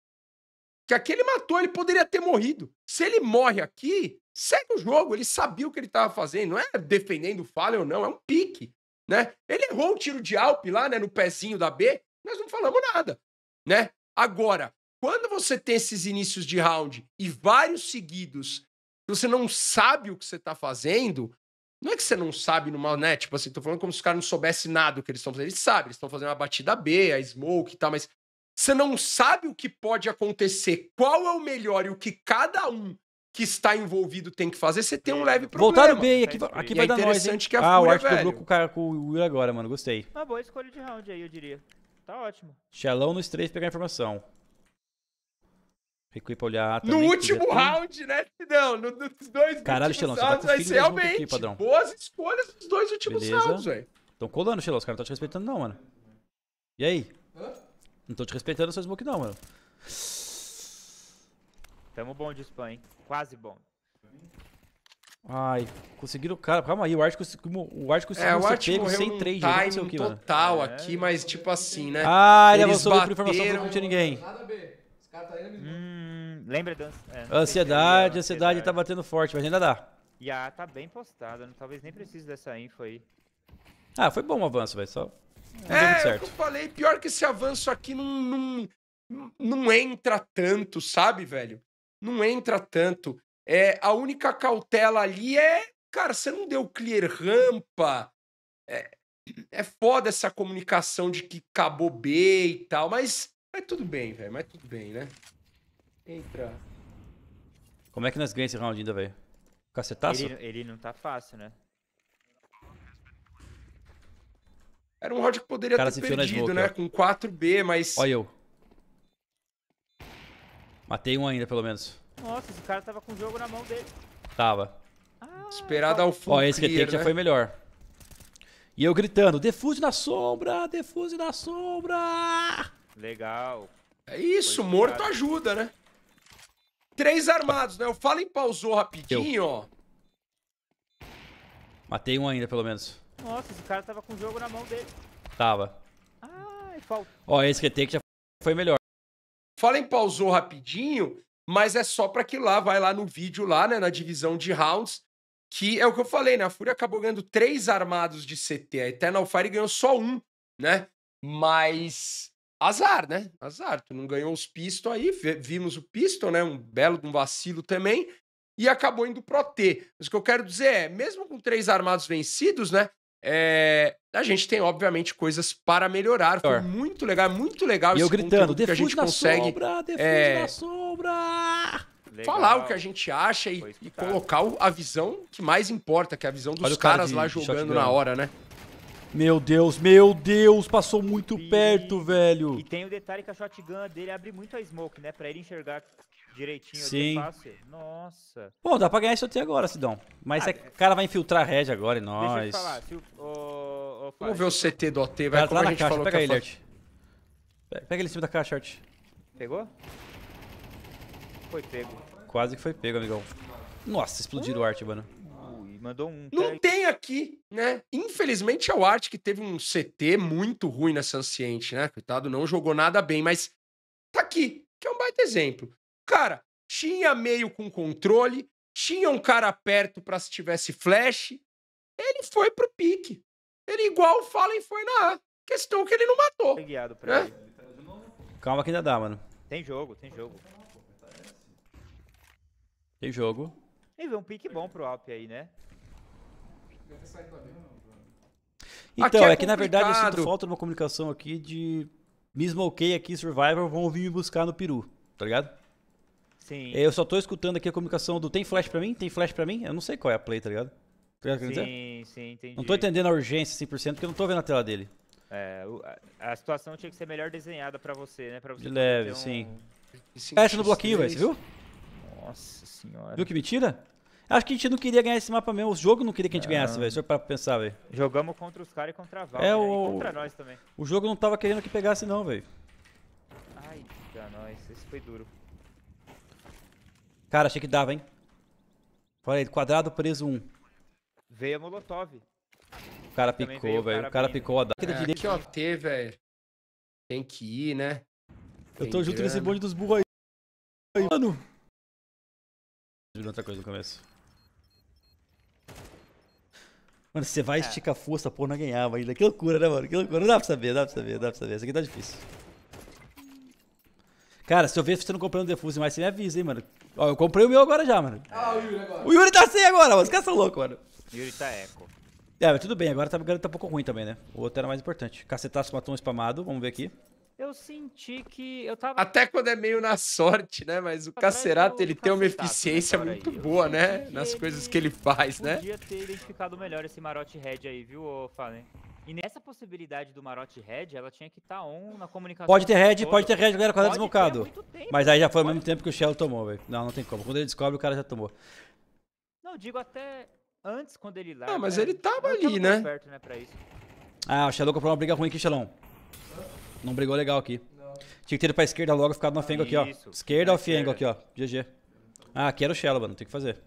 Que aquele matou, ele poderia ter morrido. Se ele morre aqui, segue o jogo. Ele sabia o que ele estava fazendo. Não é defendendo Fallen ou não, é um pique. Né? Ele errou um tiro de Alpe lá, né, no pezinho da B, nós não falamos nada, né? Agora, quando você tem esses inícios de round e vários seguidos, você não sabe o que você está fazendo, não é que você não sabe numa, né, tipo assim, tô falando como se os caras não soubessem nada do que eles estão fazendo, eles sabem, eles estão fazendo a batida B, a smoke e tal, mas você não sabe o que pode acontecer, qual é o melhor e o que cada um que está envolvido tem que fazer, você tem um leve problema. Voltaram bem, aqui, é aqui vai é dar interessante nós, que a Ah, Fúria, o Arthur velho. com, o Will agora, mano, gostei. Uma tá boa escolha de round aí, eu diria. Tá ótimo. Xelão nos três pegar informação. Recuí pra olhar No último round, né, Tidão? No, nos dois Caralho, últimos Xelão, tá rounds, vai ser realmente aqui, boas escolhas dos dois últimos Beleza. rounds, velho. Tão colando, Xelão, os caras não estão te respeitando não, mano. E aí? Não tô te respeitando seu smoke não, mano. Tamo bom de spam, hein? Quase bom. Ai, conseguiram o cara. Calma aí, o Art conseguiu, o Art conseguiu é, o Art pego sem trade, não sei o que, mano. total é. aqui, mas tipo assim, né? Ah, ele avançou bateram... por informação que não tinha ninguém. Nada, Os caras tá indo lembra da... É, é, ansiedade, ansiedade tá batendo forte, mas ainda dá. E a A tá bem postada, né? talvez nem precise dessa info aí. Ah, foi bom o avanço, velho, só é, certo. eu falei, pior que esse avanço aqui não, não, não entra tanto, sabe, velho? Não entra tanto. É, a única cautela ali é, cara, você não deu clear rampa. É, é foda essa comunicação de que acabou B e tal, mas, mas tudo bem, velho. Mas tudo bem, né? Entra. Como é que nós ganhamos esse round ainda, velho? Cacetaço? Ele, ele não tá fácil, né? Era um round que poderia ter perdido, smoke, né? Ó. Com 4B, mas... Olha eu. Matei um ainda, pelo menos. Nossa, esse cara tava com o jogo na mão dele. Tava. Ah, Esperar dar tá. o full Ó, esse que aqui né? já foi melhor. E eu gritando, defuse na sombra, defuse na sombra! Legal. É isso, foi morto ajuda, né? Três armados, né? O Fallen pausou rapidinho, eu. ó. Matei um ainda, pelo menos. Nossa, esse cara tava com o jogo na mão dele. Tava. Ai, falta. Ó, esse que já foi melhor. Fallen pausou rapidinho, mas é só para que lá, vai lá no vídeo lá, né, na divisão de rounds, que é o que eu falei, né, a Fúria acabou ganhando três armados de CT, a Eternal Fire ganhou só um, né, mas azar, né, azar, tu não ganhou os pistol aí, vimos o pistol, né, um belo um vacilo também, e acabou indo pro T. Mas o que eu quero dizer é, mesmo com três armados vencidos, né, é, a gente tem, obviamente, coisas para melhorar. Foi muito legal, é muito legal e esse eu gritando, que a gente consegue. Sombra, é, na sombra. Falar o que a gente acha e, e, colocar a visão que mais importa, que é a visão dos Olha caras cara lá jogando na hora, né? Meu Deus, meu Deus, passou muito e... perto, velho. E tem o detalhe que a shotgun dele abre muito a smoke, né? Pra ele enxergar direitinho é Sim. ali fácil. Nossa. Bom, dá pra ganhar isso até agora, Sidão. Mas ah, é, o cara vai infiltrar a Red agora e nós. Deixa eu falar. Se o, o, o, Vamos ver o CT do OT, vai tá como tá a gente caixa, falou pega que é ele, Art. Pega ele em cima da caixa, Art. Pegou? Foi pego. Quase que foi pego, amigão. Nossa, explodiram o Art, mano. Ui, mandou um. Não tem aqui, né? Infelizmente é o Art que teve um CT muito ruim nessa Anciente, né? Coitado, não jogou nada bem, mas tá aqui, que é um baita exemplo. Cara, tinha meio com controle, tinha um cara perto para se tivesse flash. Ele foi pro pique. Ele igual o Fallen foi na A. Questão que ele não matou. guiado pra né? ele. Calma que ainda dá, mano. Tem jogo, tem jogo. Tem jogo. Teve um pique bom pro Alp aí, né? Então, é, é, que na verdade eu sinto falta de uma comunicação aqui de me smokei aqui, Survivor, vão vir me buscar no Peru, tá ligado? Sim. Eu só tô escutando aqui a comunicação do tem flash pra mim? Tem flash pra mim? Eu não sei qual é a play, tá ligado? sim, sim, entendi. Não tô entendendo a urgência 100% porque eu não tô vendo a tela dele. É, a situação tinha que ser melhor desenhada pra você, né? Pra você De leve, um... sim. Essa no bloquinho, velho, você viu? Nossa senhora. Viu que mentira? Acho que a gente não queria ganhar esse mapa mesmo. O jogo não queria que a gente não. ganhasse, velho. Só pra pensar, velho. Jogamos contra os caras e contra a Val. É, né? o... contra nós também. O jogo não tava querendo que pegasse, não, velho. Ai, pra nós. Esse foi duro. Cara, achei que dava, hein? Falei, quadrado preso um. Veio a Molotov. O cara Também picou, velho. O cara, picou a da É, direito. que OT, velho. Tem que ir, né? eu tô junto nesse bonde dos burros aí. Mano! Juro outra coisa no começo. Mano, você vai é. esticar força, porra, não ganhava ainda. Que loucura, né, mano? Que loucura. Não dá pra saber, dá pra saber, dá pra saber. Isso aqui tá difícil. Cara, se eu ver se você não comprando um Defuse mais, você me avisa, hein, mano. Ó, eu comprei o meu agora já, mano. Ah, o Yuri agora. O Yuri tá sem agora, mano. Os caras são loucos, mano. Yuri tá eco. É, mas tudo bem, agora tá, tá um pouco ruim também, né? O outro era mais importante. Cacetaço matou um spamado, vamos ver aqui eu senti que eu tava. Até quando é meio na sorte, né? Mas o Cacerato, ele tem uma né, eficiência né, muito boa, né? Nas coisas que ele faz, podia né? Podia ter identificado melhor esse Marote Red aí, viu, Fallen? E nessa possibilidade do Marote Red, ela tinha que estar tá on na comunicação. Pode ter Red, pode ter Red, galera, quando é desbocado. Mas aí já foi ao mesmo tempo que o Shell tomou, velho. Não, não tem como. Quando ele descobre, o cara já tomou. Não, digo até antes, quando ele lá. Ah, mas né? ele tava ali, né? Perto, né Ah, o Shell comprou uma briga ruim aqui, Shellon. Não brigou legal aqui. Não. Tinha que ter ido pra esquerda logo, ficado no Fengo aqui, ó. Esquerda ao Fengo aqui, ó. GG. Ah, aqui era o Shell, mano. Tem que fazer.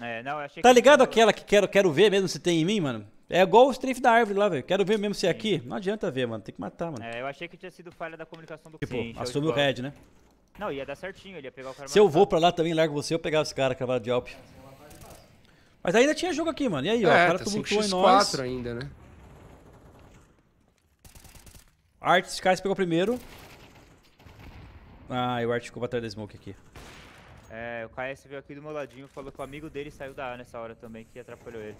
É, não, tá ligado que aquela que quero, quero ver mesmo se tem em mim, mano? É igual o strafe da árvore lá, velho. Quero ver mesmo se é aqui. Não adianta ver, mano. Tem que matar, mano. É, eu achei que tinha sido falha da comunicação do tipo, assume o red, né? Não, ia dar certinho, ele ia pegar o cara Se eu vou pra lá também, largo você, eu pegava os caras, cavado de Alp. É Mas ainda tinha jogo aqui, mano. E aí, é, ó, o cara tá tumultuou em nós. ainda, né? Art, esse pegou primeiro. Ah, e o Art ficou pra trás da Smoke aqui. É, o KS veio aqui do meu ladinho, falou que o amigo dele saiu da A nessa hora também, que atrapalhou ele.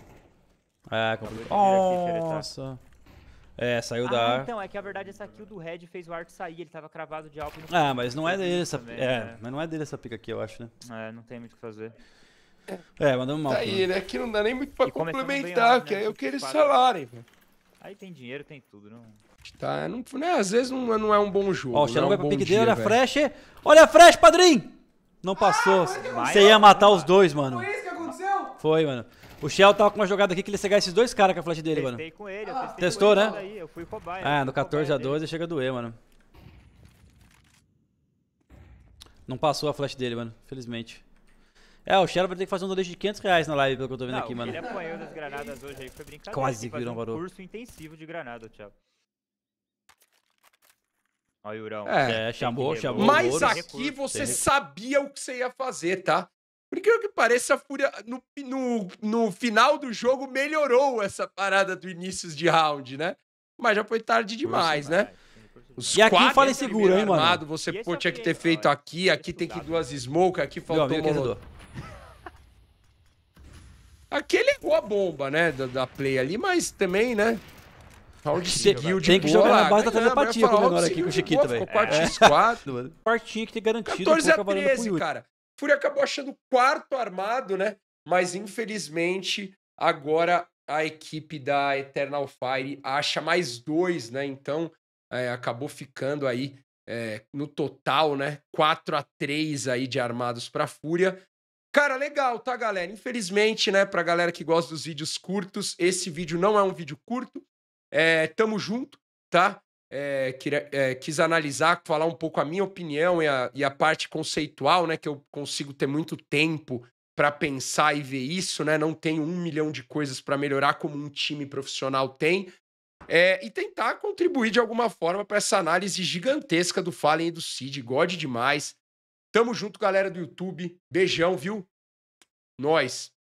É, ah, complicou. Nossa. É, saiu ah, da. Então, é que a verdade essa kill do Red fez o Art sair, ele tava cravado de alvo. Ah, mas não é dele essa. Também, é, né? mas não é dele essa pica aqui, eu acho, né? É, não tem muito o que fazer. É, mandamos mal. Tá aí, né? Aqui não dá nem muito pra e complementar, bem, né? que aí eu queria salário. Aí tem dinheiro, tem tudo, não. Tá? É, não, né? Às vezes não, não é um bom jogo. Ó, o Xelão é um vai pra pique dele, olha a fresh. Olha a fresh, padrinho! Não ah, passou. Ah, Você ia matar os dois, mano. Foi isso que aconteceu? Foi, mano. O Shell tava com uma jogada aqui que ele ia cegar esses dois caras com a flash dele, mano. com ele, eu testei Testou, com ele, né? Aí, eu fui cobaia. Né? Ah, no 14 a 12 chega a doer, mano. Não passou a flash dele, mano. Felizmente. É, o Shell vai ter que fazer um donate de 500 reais na live, pelo que eu tô vendo não, aqui, mano. ele apanhou das granadas hoje aí, foi brincadeira. Quase virou um barulho. um curso intensivo de granada, Thiago. Olha Yurão. É, é chamou, chamou. Mas Moro, aqui você sabia o que você ia fazer, tá? Porque o que parece, a Fúria no, no, no final do jogo melhorou essa parada do início de round, né? Mas já foi tarde demais, né? Os e aqui fala seguro, hein, mano? você pô, tinha que ter feito aqui, aqui tem que duas smoke, aqui faltou um Aqui ele errou a bomba, né, da, da play ali, mas também, né? Round tá 5. Tem, tem que jogar na base da telepatia com o menor aqui, com o Chiquita, velho. Quarto é. x mano. Quartinho que tem garantido. 14 a 13, cara. Fúria acabou achando o quarto armado, né? Mas infelizmente, agora a equipe da Eternal Fire acha mais dois, né? Então é, acabou ficando aí é, no total, né? 4 a 3 aí de armados para Fúria. Cara, legal, tá, galera? Infelizmente, né, pra galera que gosta dos vídeos curtos, esse vídeo não é um vídeo curto, é, tamo junto, tá? É, queria, é, quis analisar, falar um pouco a minha opinião e a, e a parte conceitual, né? Que eu consigo ter muito tempo para pensar e ver isso, né? Não tenho um milhão de coisas para melhorar como um time profissional tem. É, e tentar contribuir de alguma forma para essa análise gigantesca do Fallen e do Cid. God demais. Tamo junto, galera do YouTube. Beijão, viu? Nós.